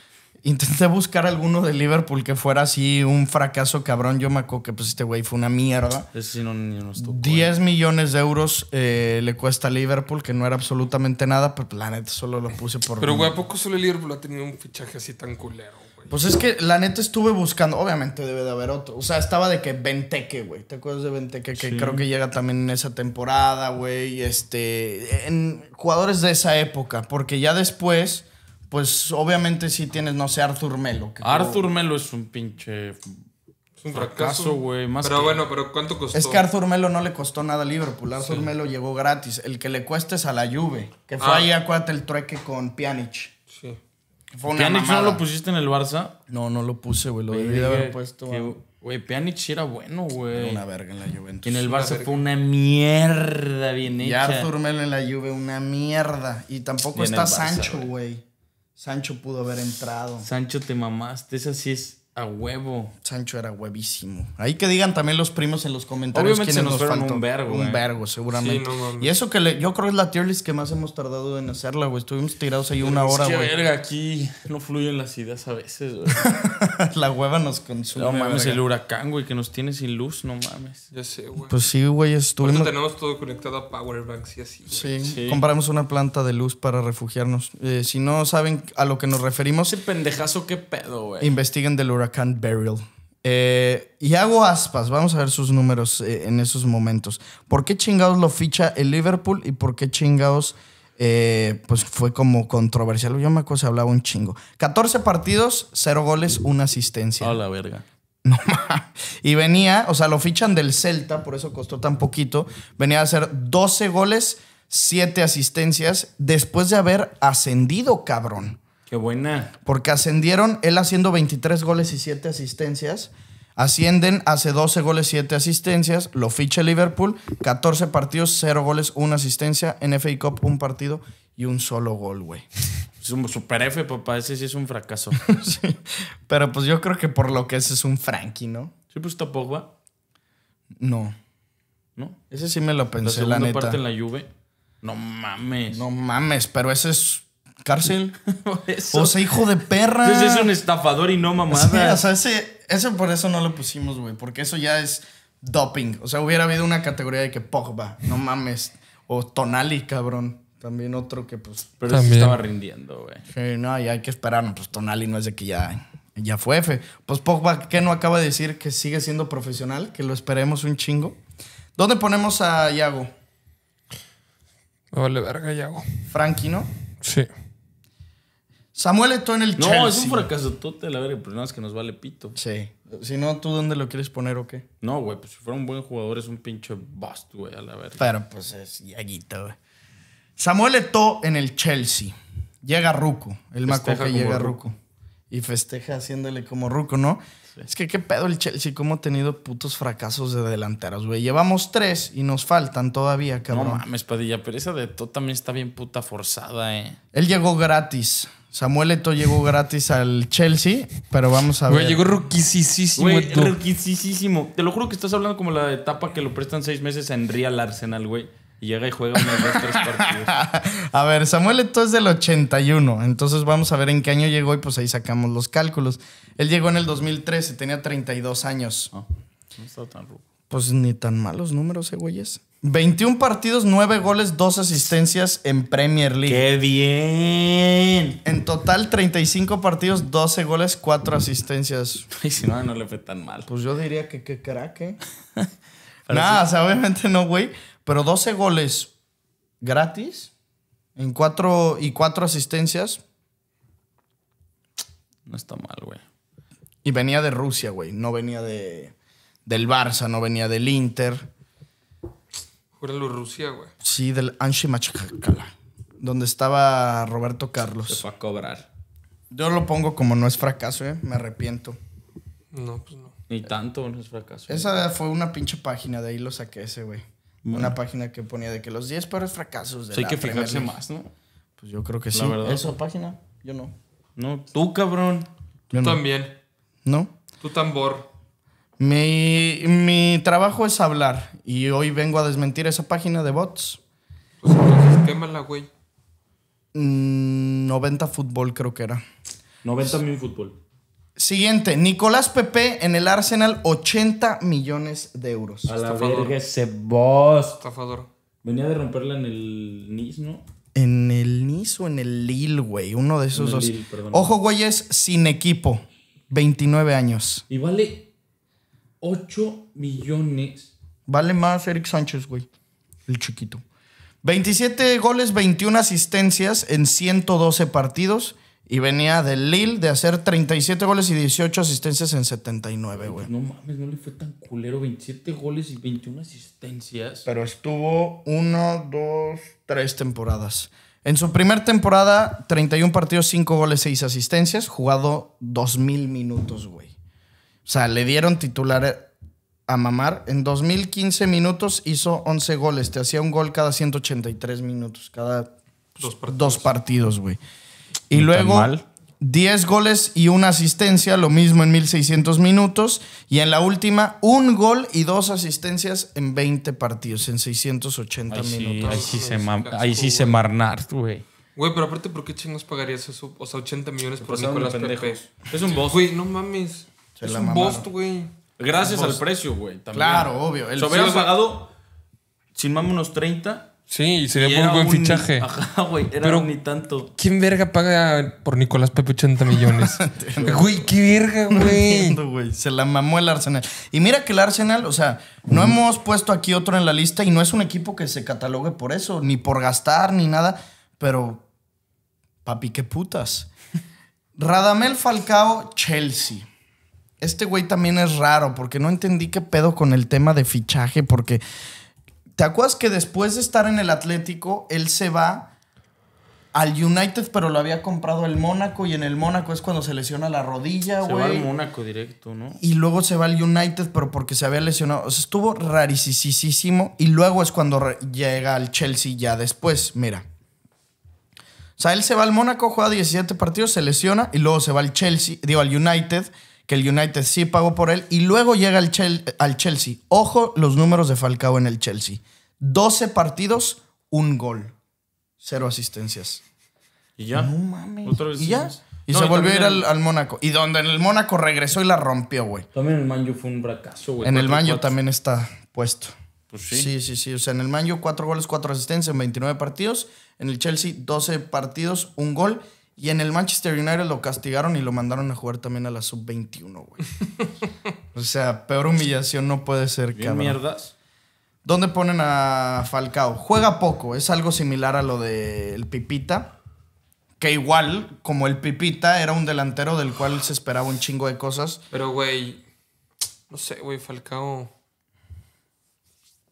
Intenté buscar alguno de Liverpool que fuera así un fracaso cabrón. Yo me acuerdo que pues este güey fue una mierda. Ese sí no, nos tocó. 10 millones de euros eh, le cuesta a Liverpool, que no era absolutamente nada, pero la neta solo lo puse por... Pero güey, ¿a poco solo Liverpool ha tenido un fichaje así tan culero? Pues es que la neta estuve buscando, obviamente debe de haber otro. O sea, estaba de que Venteque, güey. ¿Te acuerdas de Venteque? Que creo que llega también en esa temporada, güey. Este, en jugadores de esa época, porque ya después, pues obviamente sí tienes, no sé, Arthur Melo. Arthur Melo es un pinche es un fracaso, güey. Pero bueno, pero ¿cuánto costó? Es que Arthur Melo no le costó nada a Liverpool. Arthur Melo llegó gratis. El que le cuesta es a la Juve. Que fue ah. ahí, acuérdate, el trueque con Pjanic. Fue no lo pusiste en el Barça? No, no lo puse, güey. Lo debí de haber puesto. Güey, sí era bueno, güey. Una verga en la Juventus. en el Barça fue una mierda bien hecha. Ya Arthur Melo en la Juve, una mierda. Y tampoco está Sancho, güey. Sancho pudo haber entrado. Sancho, te mamaste. Esa así es a huevo. Sancho era huevísimo. Ahí que digan también los primos en los comentarios Obviamente se nos, fueron un vergo. Un eh. vergo, seguramente. Sí, no, y eso que yo creo es la tier list que más hemos tardado en hacerla, güey. Estuvimos tirados ahí una hora, güey. verga, aquí no fluyen las ideas a veces, güey. la hueva nos consume. No mames, el huracán, güey, que nos tiene sin luz, no mames. Ya sé, güey. Pues sí, güey, estuvimos. tenemos todo conectado a powerbanks y así. Sí, sí, compramos una planta de luz para refugiarnos. Eh, si no saben a lo que nos referimos. Ese pendejazo, qué pedo, güey. Investiguen del huracán Can't Burial. Eh, y hago aspas, vamos a ver sus números eh, en esos momentos. ¿Por qué chingados lo ficha el Liverpool y por qué chingados eh, pues fue como controversial? Yo me acuerdo se hablaba un chingo. 14 partidos, 0 goles, una asistencia. A la verga. y venía, o sea, lo fichan del Celta, por eso costó tan poquito. Venía a hacer 12 goles, 7 asistencias, después de haber ascendido, cabrón. Qué buena. Porque ascendieron, él haciendo 23 goles y 7 asistencias. Ascienden, hace 12 goles, y 7 asistencias. Lo ficha Liverpool, 14 partidos, 0 goles, 1 asistencia. En FA Cup, un partido y un solo gol, güey. Es un super F, papá. Ese sí es un fracaso. sí. Pero pues yo creo que por lo que es, es un Frankie, ¿no? Sí, pues está Pogba. No. ¿No? Ese sí me lo pensé, la, la neta. parte en la Juve. No mames. No mames, pero ese es cárcel. O sea, hijo de perra. Entonces es un estafador y no mamada. Sí, o sea, ese, ese por eso no lo pusimos, güey. Porque eso ya es doping. O sea, hubiera habido una categoría de que Pogba, no mames. O Tonali, cabrón. También otro que, pues. Pero estaba rindiendo, güey. Sí, no, ya hay que esperar. pues Tonali no es de que ya, ya fue Pues Pogba, ¿qué no acaba de decir que sigue siendo profesional? Que lo esperemos un chingo. ¿Dónde ponemos a Yago? vale verga, Yago. ¿Franky, ¿no? Sí. Samuel Eto'o en el Chelsea. No, es un fracasotote, la verga. Pero nada, es que nos vale pito. Sí. Si no, ¿tú dónde lo quieres poner o qué? No, güey, pues si fuera un buen jugador es un pinche bust, güey, a la verdad. Pero pues es yaguito, güey. Samuel Eto en el Chelsea. Llega Ruco. El maco que llega Ruco. Y festeja haciéndole como Ruco, ¿no? Es que qué pedo el Chelsea, cómo ha tenido putos fracasos de delanteros, güey. Llevamos tres y nos faltan todavía, cabrón. No mames, Padilla, pero esa de Eto'o también está bien puta forzada, eh. Él llegó gratis Samuel Eto llegó gratis al Chelsea, pero vamos a ver. Llegó ruquisísimo. Güey, Te lo juro que estás hablando como la etapa que lo prestan seis meses en Real Arsenal, güey. Y llega y juega unos dos, tres partidos. a ver, Samuel Eto es del 81. Entonces vamos a ver en qué año llegó y pues ahí sacamos los cálculos. Él llegó en el 2013, tenía 32 años. Ah, no está tan ruco. Pues ni tan malos números, eh, güeyes. 21 partidos, 9 goles, 2 asistencias en Premier League. ¡Qué bien! En total, 35 partidos, 12 goles, 4 asistencias. Ay, si no, no le fue tan mal. Pues yo diría que qué crack, ¿eh? Nada, o sea, obviamente no, güey. Pero 12 goles gratis en y 4 asistencias. No está mal, güey. Y venía de Rusia, güey. No venía de del Barça, no venía del Inter. Júralo Rusia, güey. Sí, del Anshi Machacala, donde estaba Roberto Carlos. Se fue a cobrar. Yo lo pongo como no es fracaso, ¿eh? Me arrepiento. No, pues no. Ni tanto no es fracaso. Esa fue una pinche página, de ahí lo saqué ese, güey. Una página que ponía de que los 10 pares fracasos de la Hay que más, ¿no? Pues yo creo que sí. Verdad. ¿Esa página? Yo no. No, tú, cabrón. Yo tú también. ¿No? Tú tambor. Mi, trabajo es hablar y hoy vengo a desmentir esa página de bots. Pues entonces quémala, güey. 90 mm, fútbol creo que era. 90 mil fútbol. Siguiente, Nicolás Pepe en el Arsenal, 80 millones de euros. A la ese boss. Estafador. Venía de romperla en el NIS, ¿no? En el NIS o en el LIL, güey. Uno de esos dos. Ojo, güey, es sin equipo. 29 años. Y vale 8 millones. Vale más Eric Sánchez, güey. El chiquito. 27 goles, 21 asistencias en 112 partidos. Y venía del Lille de hacer 37 goles y 18 asistencias en 79, pues güey. No mames, no le fue tan culero. 27 goles y 21 asistencias. Pero estuvo 1, 2, 3 temporadas. En su primer temporada, 31 partidos, 5 goles, 6 asistencias. Jugado 2.000 minutos, güey. O sea, le dieron titular eh, a mamar. En 2015 minutos hizo 11 goles. Te hacía un gol cada 183 minutos, cada dos partidos, güey. Y luego 10 goles y una asistencia, lo mismo en 1600 minutos. Y en la última, un gol y dos asistencias en 20 partidos, en 680 minutos. ahí sí, se, marnar, güey. Güey, pero aparte, ¿por qué chingos pagarías eso? O sea, 80 millones por pues Nicolás Pepe. Es un boss. Güey, no mames es un mamaron. güey. Gracias al precio, güey. Claro, obvio. Si Se hubieran pagado, sin mame, unos 30. Sí, sería muy buen fichaje. Ajá, güey. Era ni tanto. ¿Quién verga paga por Nicolás Pepe 80 millones? güey, qué verga, güey. Se la mamó el Arsenal. Y mira que el Arsenal, o sea, no hemos puesto aquí otro en la lista y no es un equipo que se catalogue por eso, ni por gastar, ni nada. Pero, papi, qué putas. Radamel Falcao, Chelsea este güey también es raro porque no entendí qué pedo con el tema de fichaje porque ¿te acuerdas que después de estar en el Atlético él se va al United pero lo había comprado el Mónaco y en el Mónaco es cuando se lesiona la rodilla, güey. Se va al Mónaco directo, ¿no? Y luego se va al United pero porque se había lesionado, o sea, estuvo raricisísimo y luego es cuando llega al Chelsea ya después, mira. O sea, él se va al Mónaco, juega 17 partidos, se lesiona y luego se va al Chelsea, digo al United que el United sí pagó por él y luego llega al, Chelsea. Ojo los números de Falcao en el Chelsea. 12 partidos, un gol, cero asistencias. Y ya. No mames. y ya. Y se volvió a ir al, Mónaco. Y donde en el Mónaco regresó y la rompió, güey. También el Manju fue un fracaso, güey. En el Manjo también está puesto. Pues sí. Sí, sí, sí. O sea, en el Manju, cuatro goles, cuatro asistencias en 29 partidos. En el Chelsea, 12 partidos, un gol. Y en el Manchester United lo castigaron y lo mandaron a jugar también a la sub-21, güey. o sea, peor humillación no puede ser, ¿Qué mierdas? ¿Dónde ponen a Falcao? Juega poco, es algo similar a lo del Pipita. Que igual, como el Pipita, era un delantero del cual se esperaba un chingo de cosas. Pero, güey, no sé, güey, Falcao...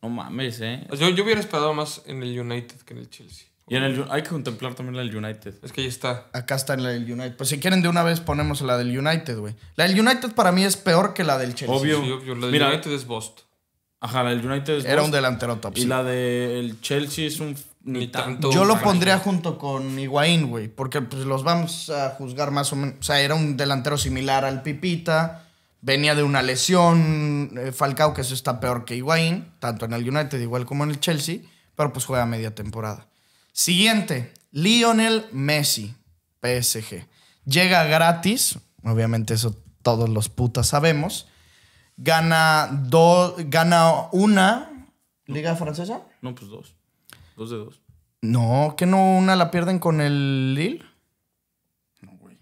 No mames, ¿eh? Yo, yo hubiera esperado más en el United que en el Chelsea. Y en el, hay que contemplar también la del United. Es que ya está. Acá está la del United. Pues si quieren de una vez ponemos la del United, güey. La del United para mí es peor que la del Chelsea. Obvio. La United es Bost. Ajá, la del United es Era un delantero top. Y la del Chelsea es un... Ni tanto. Yo lo pondría junto con Higuaín, güey. Porque pues los vamos a juzgar más o menos. O sea, era un delantero similar al Pipita. Venía de una lesión. Eh, Falcao, que eso está peor que Higuaín. Tanto en el United igual como en el Chelsea. Pero pues juega media temporada. Siguiente, Lionel Messi, PSG. Llega gratis, obviamente eso todos los putas sabemos. Gana, dos, gana una liga francesa. No, pues dos. Dos de dos. No, que no una la pierden con el Lille. No, güey.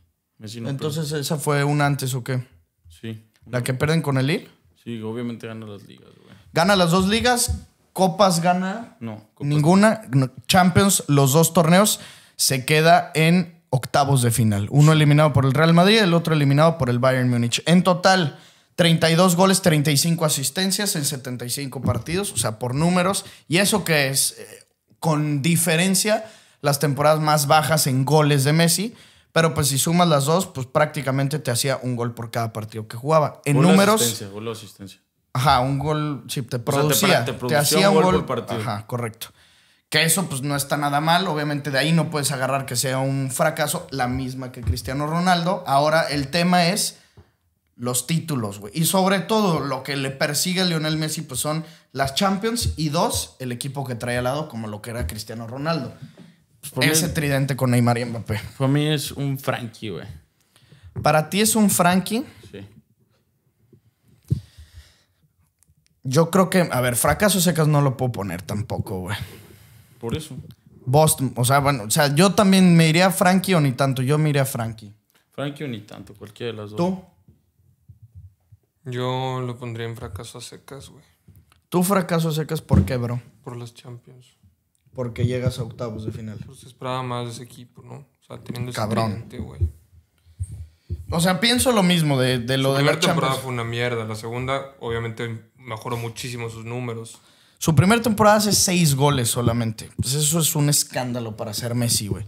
Entonces esa fue una antes o qué? Sí. ¿La que pierden con el Lille? Sí, obviamente gana las ligas, güey. Gana las dos ligas, Copas gana no, ninguna. Champions, los dos torneos, se queda en octavos de final. Uno eliminado por el Real Madrid, el otro eliminado por el Bayern Múnich. En total, 32 goles, 35 asistencias en 75 partidos, o sea, por números. Y eso que es, eh, con diferencia, las temporadas más bajas en goles de Messi. Pero pues si sumas las dos, pues prácticamente te hacía un gol por cada partido que jugaba. En números. Asistencia, asistencia. Ajá, un gol, sí, te producía. te, hacía un gol, partido. Ajá, correcto. Que eso pues no está nada mal, obviamente de ahí no puedes agarrar que sea un fracaso, la misma que Cristiano Ronaldo. Ahora el tema es los títulos, güey. Y sobre todo lo que le persigue a Lionel Messi pues son las Champions y dos, el equipo que trae al lado como lo que era Cristiano Ronaldo. Pues, Ese tridente con Neymar y Mbappé. Para mí es un Frankie, güey. Para ti es un Frankie. Yo creo que, a ver, fracaso secas no lo puedo poner tampoco, güey. Por eso. Boston, o sea, bueno, o sea, yo también me iría a Frankie o ni tanto, yo me iría a Frankie. Frankie o ni tanto, cualquiera de las dos. ¿Tú? Yo lo pondría en fracaso a secas, güey. ¿Tú fracaso a secas por qué, bro? Por las Champions. Porque llegas a octavos de final. Pues esperaba más de ese equipo, ¿no? O sea, teniendo Cabrón. güey. O sea, pienso lo mismo de, lo de la Champions. La primera temporada fue una mierda. La segunda, obviamente, mejoró muchísimo sus números. Su primera temporada hace seis goles solamente. Pues eso es un escándalo para ser Messi, güey.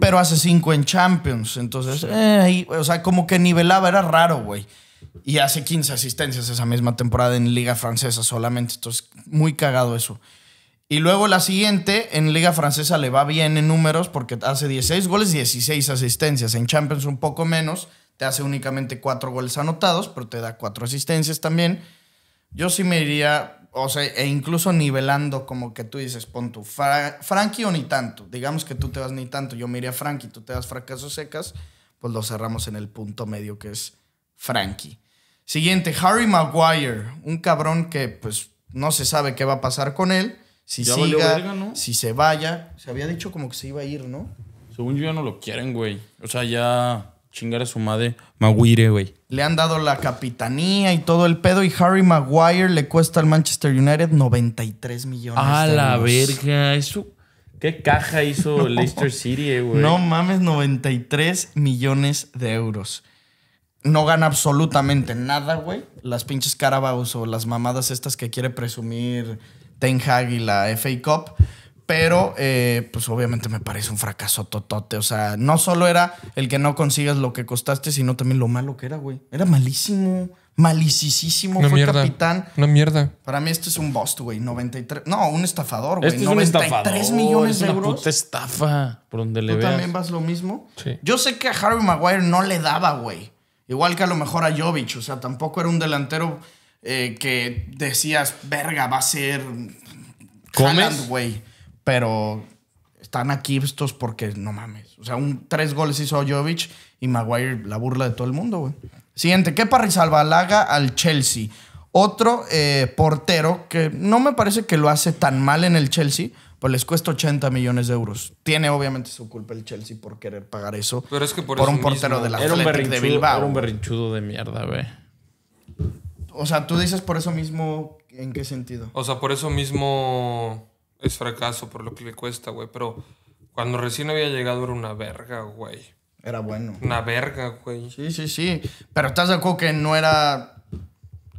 Pero hace cinco en Champions. Entonces, eh, o sea, como que nivelaba, era raro, güey. Y hace 15 asistencias esa misma temporada en Liga Francesa solamente. Entonces, muy cagado eso. Y luego la siguiente, en Liga Francesa le va bien en números porque hace 16 goles, 16 asistencias. En Champions un poco menos, te hace únicamente cuatro goles anotados, pero te da cuatro asistencias también. Yo sí me iría, o sea, e incluso nivelando como que tú dices, pon tu Frankie o ni tanto. Digamos que tú te vas ni tanto, yo me iría Frankie, tú te das fracasos secas, pues lo cerramos en el punto medio que es Frankie. Siguiente, Harry Maguire, un cabrón que pues no se sabe qué va a pasar con él, si siga, si se vaya. Se había dicho como que se iba a ir, ¿no? Según yo ya no lo quieren, güey. O sea, ya chingar a su madre Maguire, güey. Le han dado la capitanía y todo el pedo. Y Harry Maguire le cuesta al Manchester United 93 millones. A la verga, eso. ¿Qué caja hizo Leicester City, eh, güey? No mames, 93 millones de euros. No gana absolutamente nada, güey. Las pinches Carabaos o las mamadas estas que quiere presumir Ten Hag y la FA Cup pero eh, pues obviamente me parece un fracaso totote. O sea, no solo era el que no consigas lo que costaste, sino también lo malo que era, güey. Era malísimo, malicisísimo. Fue capitán. Una mierda. Para mí este es un bust, güey. 93. No, un estafador, güey. 93 este millones es de una euros. Puta estafa. Por donde le ¿Tú también vas lo mismo? Sí. Yo sé que a Harvey Maguire no le daba, güey. Igual que a lo mejor a Jovic. O sea, tampoco era un delantero eh, que decías, verga, va a ser. ¿Comes? güey pero están aquí estos porque no mames. O sea, un, tres goles hizo Jovic y Maguire la burla de todo el mundo, güey. Siguiente, Kepa Rizalbalaga al Chelsea. Otro eh, portero que no me parece que lo hace tan mal en el Chelsea, pues les cuesta 80 millones de euros. Tiene obviamente su culpa el Chelsea por querer pagar eso. Pero es que por, un portero de la de Bilbao. Era un berrinchudo de mierda, güey. O sea, tú dices por eso mismo, ¿en qué sentido? O sea, por eso mismo es fracaso por lo que le cuesta, güey. Pero cuando recién había llegado era una verga, güey. Era bueno. Una verga, güey. Sí, sí, sí. Pero estás de acuerdo que no era.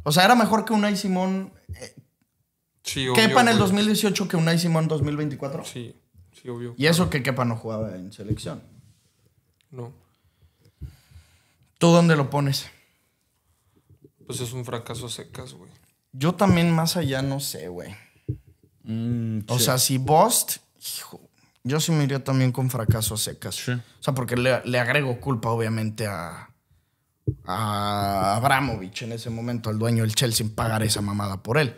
O sea, era mejor que un Simón. Eh, sí, obvio, Kepa en el 2018 que un Unai Simón 2024. Sí, sí, obvio. Y eso que Kepa no jugaba en selección. No. ¿Tú dónde lo pones? Pues es un fracaso a secas, güey. Yo también más allá no sé, güey. Mm, o sea, si Bost, yo sí me iría también con fracaso a secas. O sea, porque le, le, agrego culpa, obviamente, a, a Abramovich en ese momento, al dueño del Chelsea, sin pagar esa mamada por él.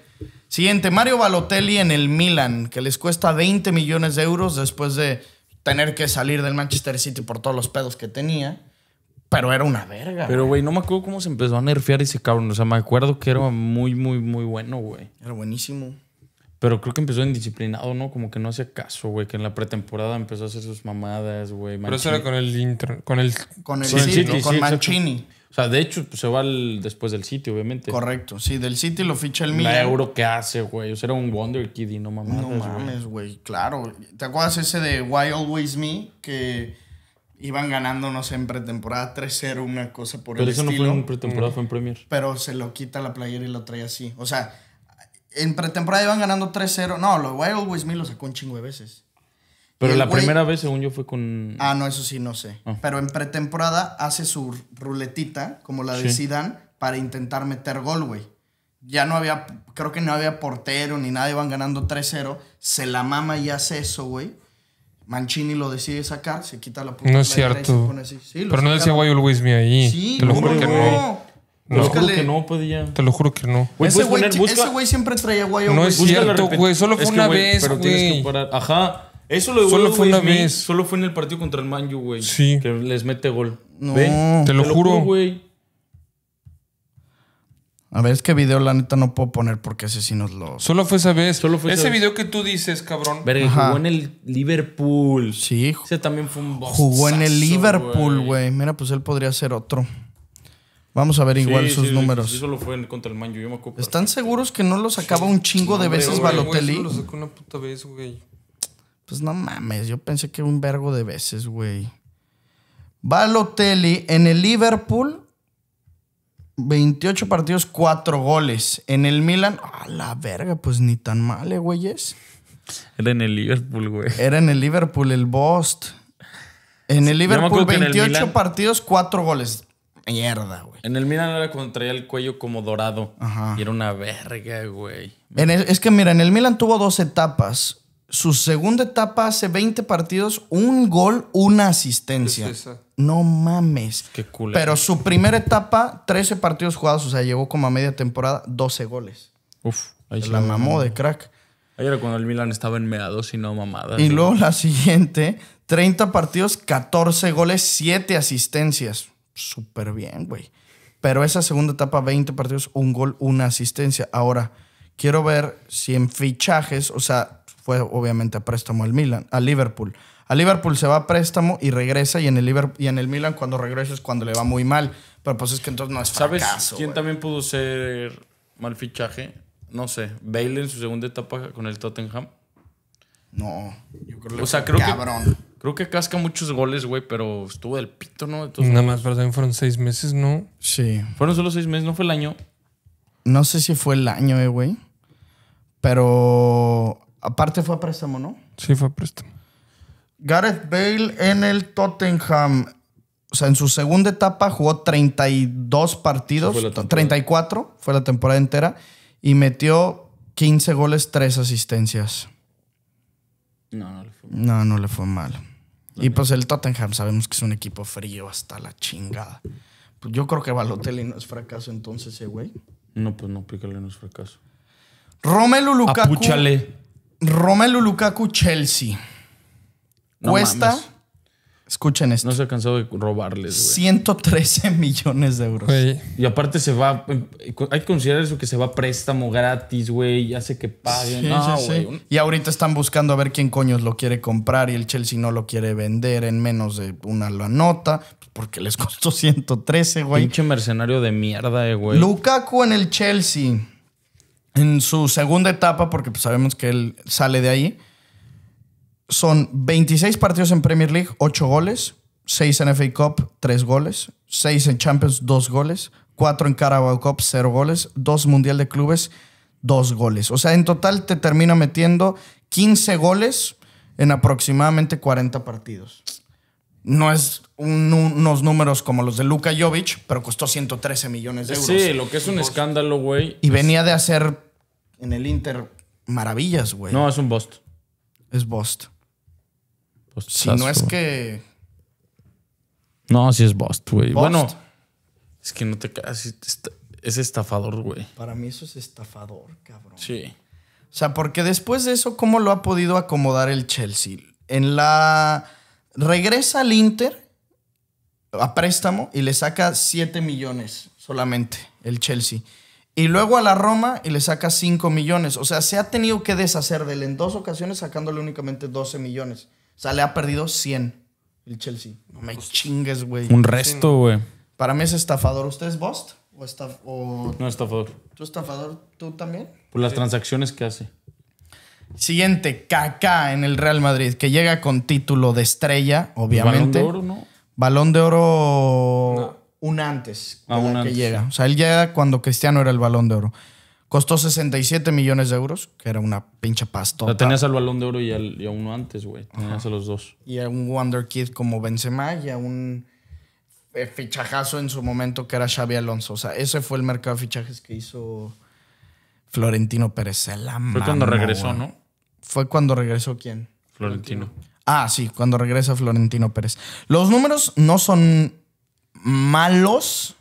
Siguiente, Mario Balotelli en el Milan, que les cuesta 20 millones de euros después de tener que salir del Manchester City por todos los pedos que tenía. Pero era una verga. Pero, güey, no me acuerdo cómo se empezó a nerfear ese cabrón. O sea, me acuerdo que era muy, muy, muy bueno, güey. Era buenísimo. Pero creo que empezó indisciplinado, ¿no? Como que no hacía caso, güey. Que en la pretemporada empezó a hacer sus mamadas, güey. Pero eso era con el con el con el, City, con Mancini. O sea, de hecho, pues, se va después del City, obviamente. Correcto, sí, del City lo ficha el mío. Milan. La euro que hace, güey. O sea, era un Wonder Kid y no mamadas. No mames, güey, claro. ¿Te acuerdas ese de Why Always Me? Que iban ganando, no sé, en pretemporada 3-0, una cosa por el estilo. Pero eso no fue en pretemporada, fue en Premier. Pero se lo quita la playera y lo trae así. O sea, en pretemporada iban ganando 3-0. No, lo Wild West Me lo sacó un chingo de veces. Pero la primera vez, según yo, fue con. Ah, no, eso sí, no sé. Ah. Pero en pretemporada hace su ruletita, como la de para intentar meter gol, güey. Ya no había, creo que no había portero ni nada, iban ganando 3-0. Se la mama y hace eso, güey. Mancini lo decide sacar, se quita la puta. No es cierto. Pero no decía Wild Always Me ahí. Sí, lo no. Te no. lo juro que no, podía. Pues, te lo juro que no. ese güey siempre traía guayos No es cierto, güey. Solo fue una vez, güey. Ajá. Eso lo de Solo fue una vez. Solo fue en el partido contra el Manju, güey. Sí. Que les mete gol. te lo, juro. güey. A ver, es que video la neta no puedo poner porque asesinos lo. Solo fue esa vez. ese video que tú dices, cabrón. Verga, Ajá. jugó en el Liverpool. Sí. Ese también fue un boss. Jugó en el Liverpool, güey. Mira, pues él podría ser otro. Vamos a ver igual sus números. Eso fue contra el ¿Están seguros que no lo sacaba un chingo de veces Balotelli? lo sacó una puta vez, güey. Pues no mames, yo pensé que un vergo de veces, güey. Balotelli en el Liverpool, 28 partidos, 4 goles. En el Milan, a la verga, pues ni tan mal, güey. Era en el Liverpool, güey. Era en el Liverpool, el Bost. En el Liverpool, 28 partidos, 4 goles mierda, güey. En el Milan era cuando traía el cuello como dorado. Y era una verga, güey. es que mira, en el Milan tuvo dos etapas. Su segunda etapa hace 20 partidos, un gol, una asistencia. no mames. Qué Pero su primera etapa, 13 partidos jugados, o sea, llegó como a media temporada 12 goles. Uf, ahí la mamó de crack. Ahí era cuando el Milan estaba en meados y no mamadas. Y luego la siguiente, 30 partidos, 14 goles, 7 asistencias súper bien, güey. Pero esa segunda etapa, 20 partidos, un gol, una asistencia. Ahora, quiero ver si en fichajes, o sea, fue obviamente a préstamo al Milan, A Liverpool. a Liverpool se va a préstamo y regresa, y en el, y en el Milan cuando regresa es cuando le va muy mal. Pero pues es que entonces no es ¿Sabes quién también pudo ser mal fichaje? No sé, Bale en su segunda etapa con el Tottenham. No, creo o sea, creo cabrón. Creo que casca muchos goles, güey, pero estuvo del pito, ¿no? Nada más, ¿verdad? fueron seis meses, ¿no? Sí. Fueron solo seis meses, ¿no fue el año? No sé si fue el año, eh, güey. Pero aparte fue a préstamo, ¿no? Sí, fue a préstamo. Gareth Bale en el Tottenham. O sea, en su segunda etapa jugó 32 partidos, 34, fue la temporada entera, y metió 15 goles, 3 asistencias. No, no le fue mal. No, no le fue mal. Y pues el Tottenham sabemos que es un equipo frío hasta la chingada. Pues yo creo que Balotelli no es fracaso entonces, ese eh, güey. No, pues no, Pícale no es fracaso. Romelu Lukaku. Apúchale. Romelu Lukaku, Chelsea. Cuesta Escuchen esto. No se ha cansado de robarles, güey. 113 millones de euros. Y aparte se va. Hay que considerar eso que se va a préstamo gratis, güey. ya sé que paguen. Y ahorita están buscando a ver quién coños lo quiere comprar y el Chelsea no lo quiere vender en menos de una la nota. Porque les costó 113, güey. Pinche mercenario de mierda, eh, güey. Lukaku en el Chelsea. En su segunda etapa, porque pues sabemos que él sale de ahí son 26 partidos en Premier League, 8 goles, 6 en FA Cup, 3 goles, 6 en Champions, 2 goles, 4 en Carabao Cup, 0 goles, 2 Mundial de Clubes, 2 goles. O sea, en total te termina metiendo 15 goles en aproximadamente 40 partidos. No es unos números como los de Luka Jovic, pero costó 113 millones de euros. Sí, lo que es un escándalo, güey. Y venía de hacer en el Inter maravillas, güey. No, es un bust. Es bust. Pues, si no es que. No, si es Bost güey. Bueno, es que no te caes. Es estafador, güey. Para mí eso es estafador, cabrón. Sí. O sea, porque después de eso, ¿cómo lo ha podido acomodar el Chelsea? En la. Regresa al Inter a préstamo y le saca 7 millones solamente el Chelsea. Y luego a la Roma y le saca 5 millones. O sea, se ha tenido que deshacer de él en dos ocasiones sacándole únicamente 12 millones sea, le ha perdido 100 el Chelsea. No me chingues, güey. Un resto, güey. Para mí es estafador. ¿Usted es Bost? ¿O, estaf No, estafador. ¿Tú estafador? ¿Tú también? Por las transacciones que hace. Siguiente, Kaká en el Real Madrid, que llega con título de estrella, obviamente. Balón de oro, ¿no? Balón de oro un antes, ah, llega. O sea, él llega cuando Cristiano era el balón de oro. Costó 67 millones de euros, que era una pinche pasta. tenías al balón de oro y, a uno antes, güey. Tenías a los dos. Y a un Wonder Kid como Benzema y a un eh, fichajazo en su momento que era Xavi Alonso. O sea, ese fue el mercado de fichajes que hizo Florentino Pérez. fue cuando regresó, ¿no? Fue cuando regresó quién? Florentino. Ah, sí, cuando regresa Florentino Pérez. Los números no son malos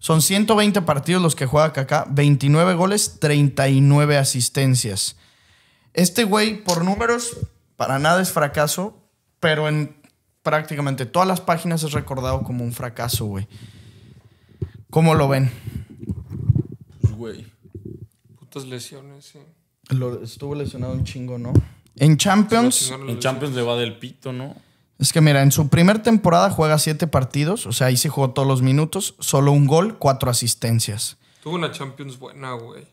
son 120 partidos los que juega Kaká, 29 goles, 39 asistencias. Este güey, por números, para nada es fracaso, pero en prácticamente todas las páginas es recordado como un fracaso, güey. ¿Cómo lo ven? Pues, güey, putas lesiones, sí. estuvo lesionado un chingo, ¿no? En Champions. En Champions le va del pito, ¿no? Es que mira, en su primer temporada juega siete partidos, o sea, ahí se jugó todos los minutos, solo un gol, cuatro asistencias. Tuvo una Champions buena, güey.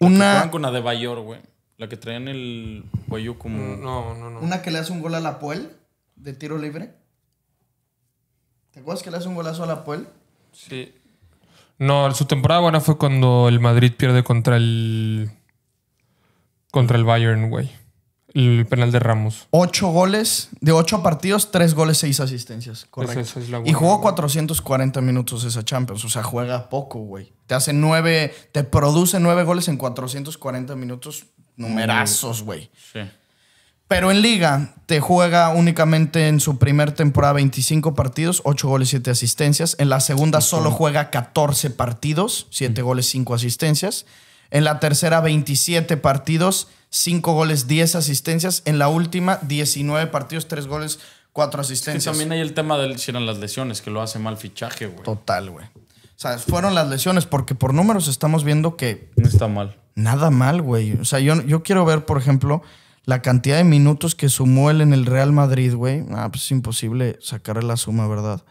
Una. Con la de Bayor, güey. La que traían el cuello como. No, no, no. Una que le hace un gol a la Puel de tiro libre. ¿Te acuerdas que le hace un golazo a la Puel? Sí. No, su temporada buena fue cuando el Madrid pierde contra el. contra el Bayern, güey. El penal de Ramos. Ocho goles, de ocho partidos, tres goles, seis asistencias. Correcto. y jugó 440 minutos esa Champions. O sea, juega poco, güey. Te hace nueve, te produce nueve goles en 440 minutos. Numerazos, güey. Sí. Pero en liga te juega únicamente en su primer temporada 25 partidos, ocho goles, siete asistencias. En la segunda solo juega 14 partidos, siete mm. goles, cinco asistencias. En la tercera, 27 partidos, 5 goles, 10 asistencias. En la última, 19 partidos, 3 goles, 4 asistencias. Y también hay el tema de si eran las lesiones, que lo hace mal fichaje, güey. Total, güey. O sea, fueron las lesiones, porque por números estamos viendo que. No está mal. Nada mal, güey. O sea, yo, yo quiero ver, por ejemplo, la cantidad de minutos que sumó él en el Real Madrid, güey. Ah, pues es imposible sacarle la suma, ¿verdad?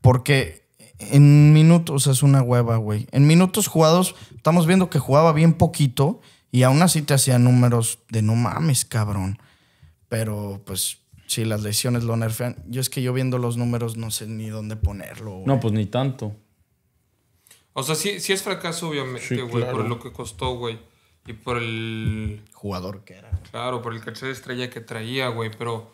Porque en minutos es una hueva, güey. En minutos jugados, estamos viendo que jugaba bien poquito y aún así te hacía números de no mames, cabrón. Pero pues si las lesiones lo nerfean. Yo es que yo viendo los números no sé ni dónde ponerlo. No, pues ni tanto. O sea, sí, sí es fracaso, obviamente, güey, por lo que costó, güey. Y por el... Jugador que era. Claro, por el caché de estrella que traía, güey. Pero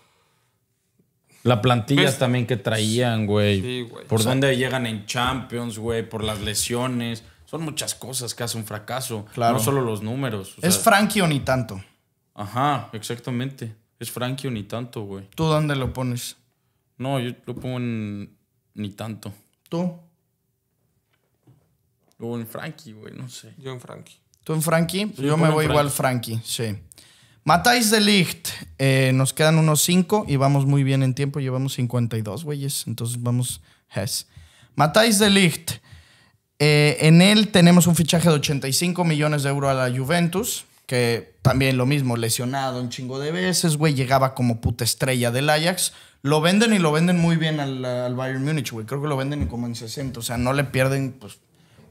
la plantillas también que traían, güey. Sí, güey. Por dónde llegan en Champions, güey, por las lesiones. Son muchas cosas que hace un fracaso. Claro. No solo los números. es Frankie o ni tanto. Ajá, exactamente. Es Frankie o ni tanto, güey. ¿Tú dónde lo pones? No, yo lo pongo en ni tanto. ¿Tú? Yo en Frankie, güey, no sé. Yo en Frankie. ¿Tú en Frankie? yo, me voy igual Frankie, sí. Matáis de Licht. Eh, nos quedan unos 5 y vamos muy bien en tiempo. Llevamos 52, güeyes. Entonces vamos. Matáis de Licht. Eh, en él tenemos un fichaje de 85 millones de euros a la Juventus. Que también lo mismo, lesionado un chingo de veces, güey. Llegaba como puta estrella del Ajax. Lo venden y lo venden muy bien al, Bayern Munich, güey. Creo que lo venden como en 60. O sea, no le pierden pues,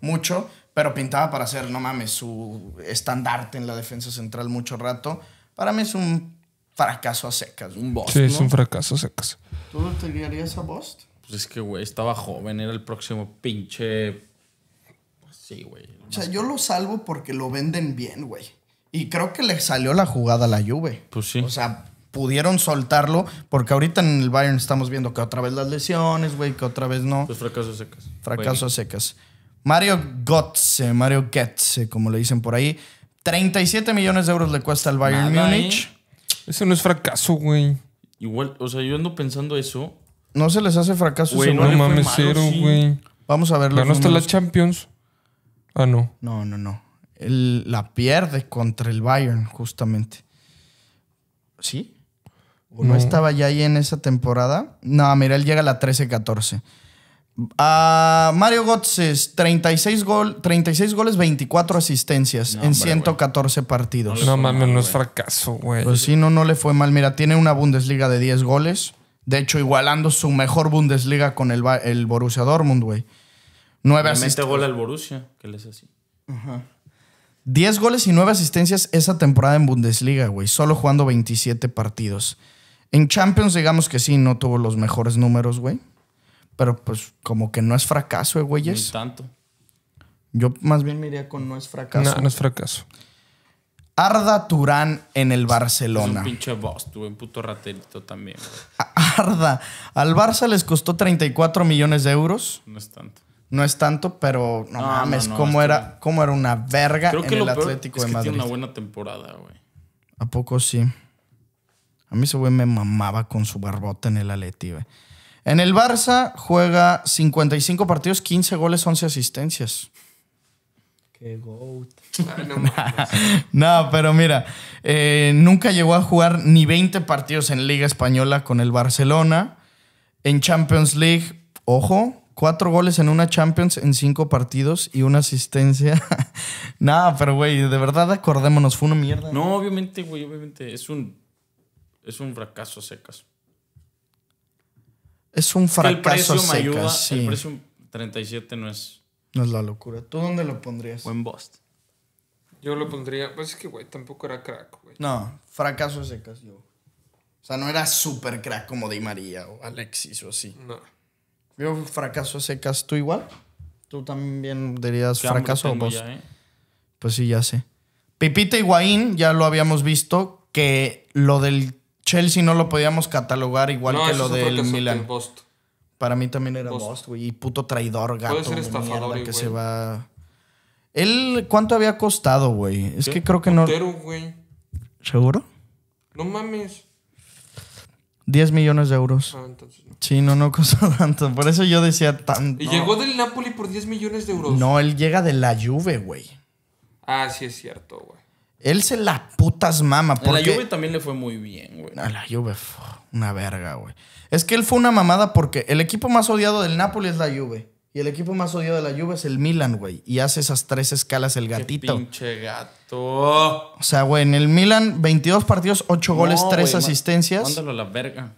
mucho pero pintaba para ser, no mames, su estandarte en la defensa central mucho rato. Para mí es un fracaso a secas, un boss Sí, es un fracaso a secas. ¿Tú te guiarías a Bost? Pues es que, güey, estaba joven, era el próximo pinche. Pues sí, güey. O sea, yo lo salvo porque lo venden bien, güey. Y creo que le salió la jugada a la Juve. Pues sí. O sea, pudieron soltarlo, porque ahorita en el Bayern estamos viendo que otra vez las lesiones, güey, que otra vez no. Pues fracaso a secas. Fracaso a secas. Mario Götze, Mario Götze, como le dicen por ahí, 37 millones de euros le cuesta al Bayern Munich. Múnich. ¿eh? no es fracaso, güey. Igual, o sea, yo ando pensando eso. No se les hace fracaso. Güey, no, mames, cero, güey. Vamos a verlo. no hasta la Champions. Ah, no. No, no, no. El, la pierde contra el Bayern, justamente. ¿Sí? ¿O no. estaba ya ahí en esa temporada? No, mira, él llega a la 13-14. A ah, Mario Götze, 36, gol, 36 goles, 24 asistencias en 114 partidos. No, mames, no es fracaso, güey. Pues sí, no, no le fue mal. Mira, tiene una Bundesliga de 10 goles. De hecho, igualando su mejor Bundesliga con el, Borussia Dortmund, güey. 9 asistencias. gol al Borussia, que les así. Ajá. 10 goles y 9 asistencias esa temporada en Bundesliga, güey. Solo jugando 27 partidos. En Champions, digamos que sí, no tuvo los mejores números, güey. Pero pues como que no es fracaso, eh, güeyes. Ni tanto. Yo más bien me iría con no es fracaso. No, no es fracaso. Arda Turán en el Barcelona. Es un pinche boss, tuve un puto raterito también. Arda, al Barça les costó 34 millones de euros. No es tanto. No es tanto, pero no, mames, cómo, era, cómo era una verga Creo que en el Atlético es de que Madrid. Tiene una buena temporada, güey. ¿A poco sí? A mí ese güey me mamaba con su barbota en el Atleti, güey. En el Barça juega 55 partidos, 15 goles, 11 asistencias. Qué goat. Ah, no, pero mira, eh, nunca llegó a jugar ni 20 partidos en Liga Española con el Barcelona. En Champions League, ojo, cuatro goles en una Champions en cinco partidos y una asistencia. Nada, pero güey, de verdad acordémonos, fue una mierda. No, obviamente, güey, obviamente. Es un, es un fracaso secas. Es un fracaso. El precio me Sí. El precio 37 no es. No es la locura. ¿Tú dónde lo pondrías? Buen Bust. Yo lo pondría. Pues es que, güey, tampoco era crack, güey. No, fracaso secas yo. O sea, no era super crack como Di María o Alexis o así. No. Yo fracaso secas. ¿Tú igual? ¿Tú también dirías fracaso o bust? Eh. Pues sí, ya sé. Pipita Higuaín, ya lo habíamos visto, que lo del Chelsea no lo podíamos catalogar igual que lo del Milan. Post. Para mí también era Bost, güey. Y puto traidor, gato. Puede ser estafador, que se va. Él, ¿cuánto había costado, güey? Es que creo que no. güey. ¿Seguro? No mames. 10 millones de euros. Ah, entonces no. Sí, no, no costó tanto. Por eso yo decía tanto. ¿Y llegó del Napoli por 10 millones de euros? No, él llega de la Juve, güey. Ah, sí es cierto, güey. Él se la putas mama. A la Juve también le fue muy bien, güey. A la Juve fue una verga, güey. Es que él fue una mamada porque el equipo más odiado del Napoli es la Juve. Y el equipo más odiado de la Juve es el Milan, güey. Y hace esas tres escalas el gatito. Qué pinche gato. O sea, güey, en el Milan, 22 partidos, 8 goles, 3 asistencias. Mándalo a la verga.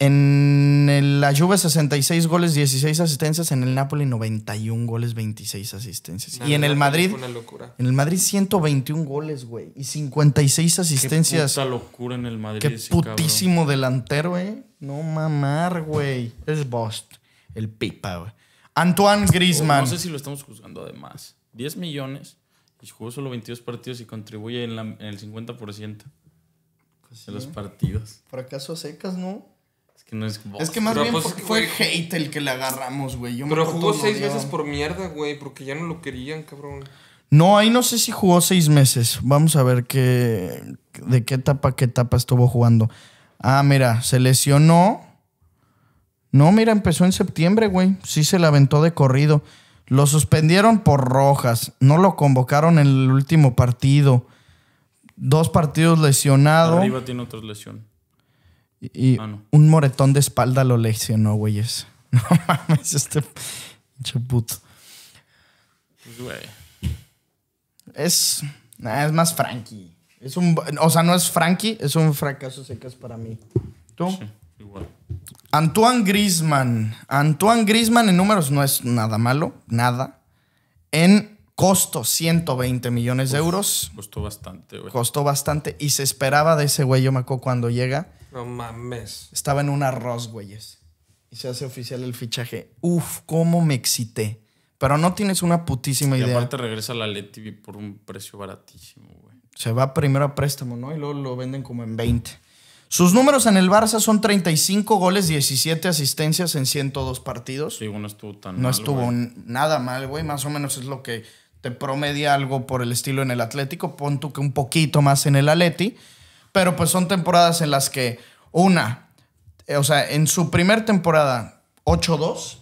En la Juve 66 goles, 16 asistencias. En el Napoli 91 goles, 26 asistencias. y en el Madrid... locura. En el Madrid 121 goles, güey. Y 56 asistencias. Qué puta locura en el Madrid. Qué putísimo delantero, güey. Eh. No mamar, güey. Es Bost. El pipa, güey. Antoine Grisman. no sé si lo estamos juzgando además. 10 millones y jugó solo 22 partidos y contribuye en, el 50% pues de los partidos. Fracaso secas, ¿no? Es que no es Es que más bien pues fue hate el que le agarramos, güey. Pero jugó seis veces por mierda, güey, porque ya no lo querían, cabrón. No, ahí no sé si jugó seis meses. Vamos a ver qué, de qué etapa, qué etapa estuvo jugando. Ah, mira, se lesionó. No, mira, empezó en septiembre, güey. Sí se la aventó de corrido. Lo suspendieron por rojas. No lo convocaron en el último partido. Dos partidos lesionados. Arriba tiene otra lesión. Y, ah, un moretón de espalda lo leccionó, güeyes. No mames, este pinche puto. Pues, güey. Es. es más Frankie. Es un, o sea, no es Frankie, es un fracaso secas para mí. ¿Tú? Sí, igual. Antoine Grisman. Antoine Grisman en números no es nada malo, nada. En costo, 120 millones de euros. Costó bastante, güey. Costó bastante y se esperaba de ese güey, yo cuando llega. No mames. Estaba en un arroz, güeyes. Y se hace oficial el fichaje. Uf, cómo me excité. Pero no tienes una putísima idea. Y aparte regresa al la por un precio baratísimo, güey. Se va primero a préstamo, ¿no? Y luego lo venden como en 20. Sus números en el Barça son 35 goles, 17 asistencias en 102 partidos. Sí, no estuvo tan No estuvo nada mal, güey. Más o menos es lo que te promedia algo por el estilo en el Atlético. Pon tú que un poquito más en el Atleti. Pero pues son temporadas en las que una, eh, o sea, en su primer temporada 8-2,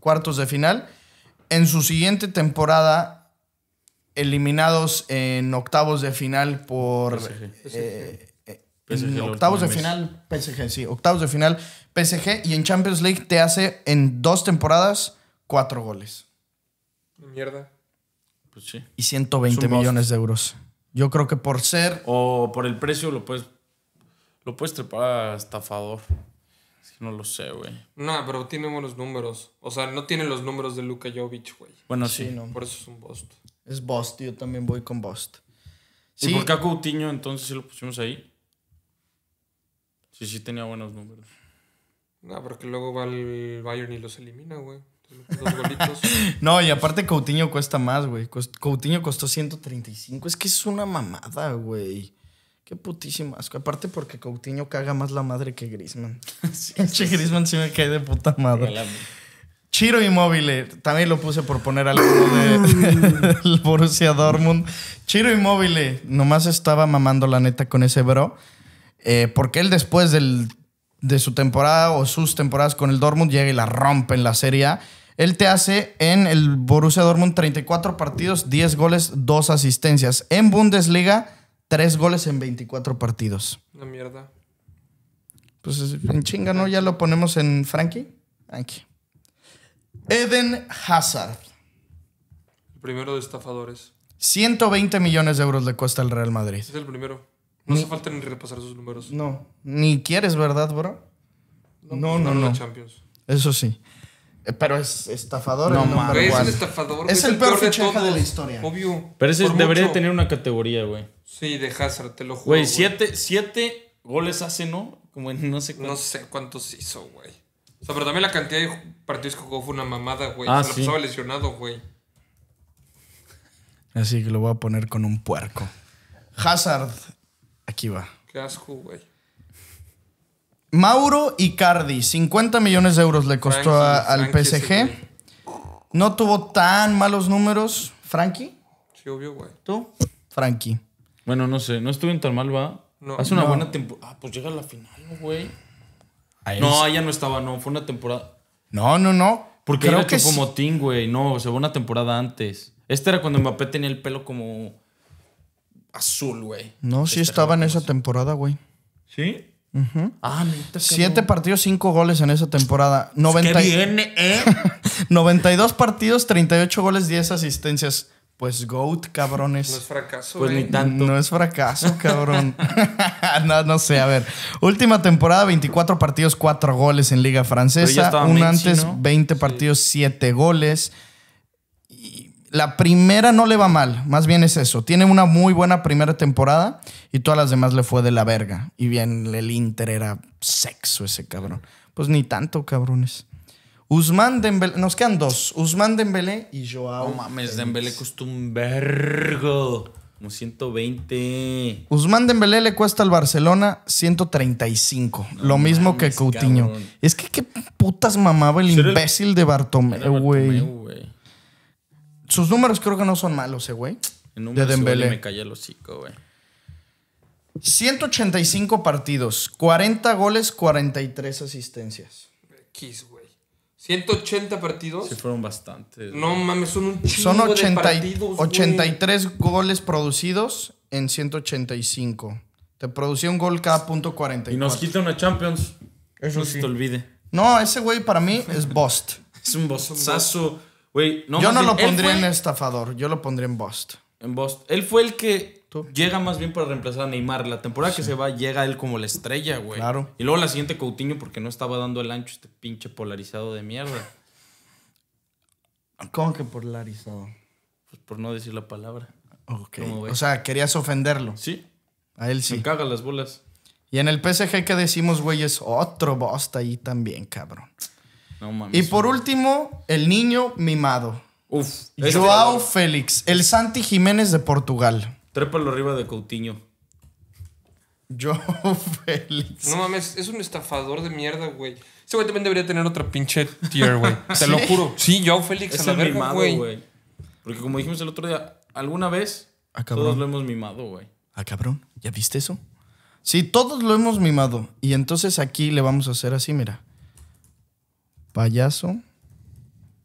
cuartos de final, en su siguiente temporada eliminados en octavos de final por... PSG. Eh, eh, octavos de final, PSG, sí, octavos de final, PSG y en Champions League te hace en dos temporadas cuatro goles. Mierda. Pues sí. Y 120 millones de euros. Yo creo que por ser. O por el precio lo puedes. Lo puedes trepar a estafador. no lo sé, güey. No, pero tiene buenos números. O sea, no tiene los números de Luka Jovic, güey. Bueno, sí. No. Por eso es un bust. Es bust, yo también voy con bust. ¿Y por qué a Coutinho entonces sí lo pusimos ahí? Sí, sí tenía buenos números. No, porque luego va el Bayern y los elimina, güey. no, y aparte Coutinho cuesta más, güey. Coutinho costó 135. Es que es una mamada, güey. Qué putísima. asco. Aparte porque Coutinho caga más la madre que Grisman. sí, Grisman sí me cae de puta madre. Chiro Inmóvil, también lo puse por poner algo de, Borussia Dortmund. Chiro Inmóvil, nomás estaba mamando la neta con ese bro. Eh, porque él después del de su temporada o sus temporadas con el Dortmund, llega y la rompe en la Serie A. Él te hace en el Borussia Dortmund 34 partidos, 10 goles, 2 asistencias. En Bundesliga, 3 goles en 24 partidos. Una mierda. Pues en chinga, ¿no? Ya lo ponemos en Frankie. Frankie. Eden Hazard. El primero de estafadores. 120 millones de euros le cuesta al Real Madrid. Es el primero. No ni, hace falta ni repasar sus números. No, ni quieres, ¿verdad, bro? No, no, pues, no. Champions. Eso sí. Eh, pero es estafador. No, el es el estafador. Es, el, peor, de, la historia. Obvio. Pero ese debería tener una categoría, güey. Sí, de Hazard, te lo juro. Güey, siete, siete goles hace, ¿no? Como en no sé cuántos. No sé cuántos hizo, güey. O sea, pero también la cantidad de partidos que jugó fue una mamada, güey. Ah, pasaba lesionado, güey. Así que lo voy a poner con un puerco. Hazard, Aquí va. Qué asco, güey. Mauro Icardi, 50 millones de euros le costó al PSG. no tuvo tan malos números. ¿Frankie? Sí, obvio, güey. ¿Tú? Frankie. Bueno, no sé, no en tan mal, va. No, Hace una buena temporada. Ah, pues llega a la final, güey. no, ya no estaba, no, fue una temporada. No, no, no. Porque Creo era que como sí. Motín, güey. No, se fue una temporada antes. Este era cuando Mbappé tenía el pelo como azul, güey. No, sí este estaba en esa temporada, güey. ¿Sí? Uh -huh. Ah, Siete partidos, cinco goles en esa temporada. 90... Es que ¿eh? 92 partidos, 38 goles, 10 asistencias. Pues GOAT, cabrones. No es fracaso. Pues No es fracaso, cabrón. no, no sé, a ver. Última temporada, 24 partidos, 4 goles en Liga Francesa. Un antes, 20 partidos, 7 goles la primera no le va mal, más bien es eso. Tiene una muy buena primera temporada y todas las demás le fue de la verga. Y bien, el Inter era sexo ese cabrón. Pues ni tanto, cabrones. Usman Dembélé, nos quedan dos. Usman Dembélé y Joao. No mames, Dembélé un vergo. Como 120. Usman Dembélé le cuesta al Barcelona 135. lo mismo que Coutinho. Es que qué putas mamaba el imbécil de Bartomeu, güey. Sus números creo que no son malos, eh, güey. De Dembélé. Me cayó el hocico, güey. 185 partidos, 40 goles, 43 asistencias. X, güey. 180 partidos. Sí, fueron bastantes. No mames, son un chingo Son 83 goles producidos en 185. Te producía un gol cada punto 44. Y nos quita una Champions. Eso no se te olvide. No, ese güey para mí es bust. es un bostazo. Yo no lo pondría en estafador, yo lo pondría en Bost. En Bost, Él fue el que llega más bien para reemplazar a Neymar. La temporada que se va, llega él como la estrella, güey. Claro. Y luego la siguiente Coutinho porque no estaba dando el ancho este pinche polarizado de mierda. ¿Cómo que polarizado? Pues por no decir la palabra. Ok. O sea, querías ofenderlo. Sí. A él sí. Me caga las bolas. Y en el PSG que decimos, güey, es otro Bost ahí también, cabrón. Y por último, el niño mimado. Uf. Joao Félix, el Santi Jiménez de Portugal. Trépalo arriba de Coutinho. Joao Félix. No mames, es un estafador de mierda, güey. Ese güey también debería tener otra pinche tier, güey. Te lo juro. Sí, Joao Félix es el mimado, güey. Porque como dijimos el otro día, alguna vez ah, todos lo hemos mimado, güey. Ah, cabrón. ¿Ya viste eso? Sí, todos lo hemos mimado. Y entonces aquí le vamos a hacer así, mira. Payaso.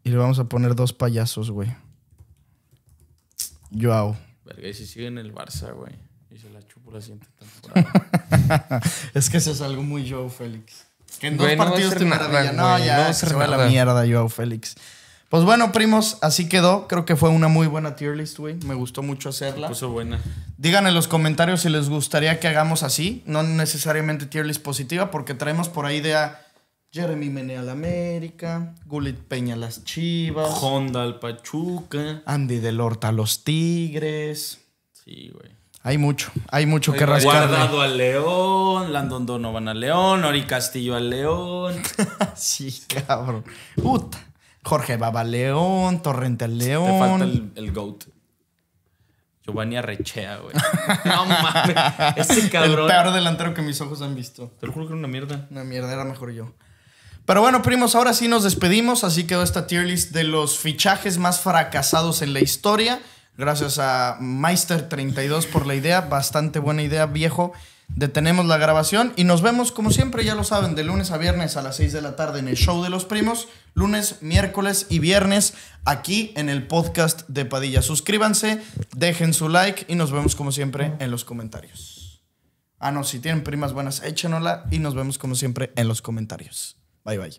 Y le vamos a poner dos payasos, güey. Joao. Verga, y si sigue en el Barça, güey. Y se la chupo la siguiente es que se es algo muy Joao Félix. Que en dos partidos te maravilla. No, ya se va la mierda, Joao Félix. Pues bueno, primos, así quedó. Creo que fue una muy buena tier list, güey. Me gustó mucho hacerla. puso buena. Digan en los comentarios si les gustaría que hagamos así. No necesariamente tier list positiva, porque traemos por ahí de... Jeremy menea al América, Gullit Peña las Chivas, Honda al Pachuca, Andy del a los Tigres. Sí, güey. Hay mucho, hay mucho que rascar. Guardado al León, Landon Donovan al León, Ori Castillo al León. sí, cabrón. Puta. Jorge Baba León, Torrente al León. Te falta el, GOAT. Giovanni Arrechea, güey. No mames. Ese cabrón. El peor delantero que mis ojos han visto. Te lo juro que era una mierda. Una mierda, era mejor yo. Pero bueno, primos, ahora sí nos despedimos. Así quedó esta tier list de los fichajes más fracasados en la historia. Gracias a Meister32 por la idea. Bastante buena idea, viejo. Detenemos la grabación y nos vemos, como siempre, ya lo saben, de lunes a viernes a las 6 de la tarde en el show de los primos. Lunes, miércoles y viernes aquí en el podcast de Padilla. Suscríbanse, dejen su like y nos vemos, como siempre, en los comentarios. Ah, no, si tienen primas buenas, échenosla y nos vemos, como siempre, en los comentarios. Bye bye.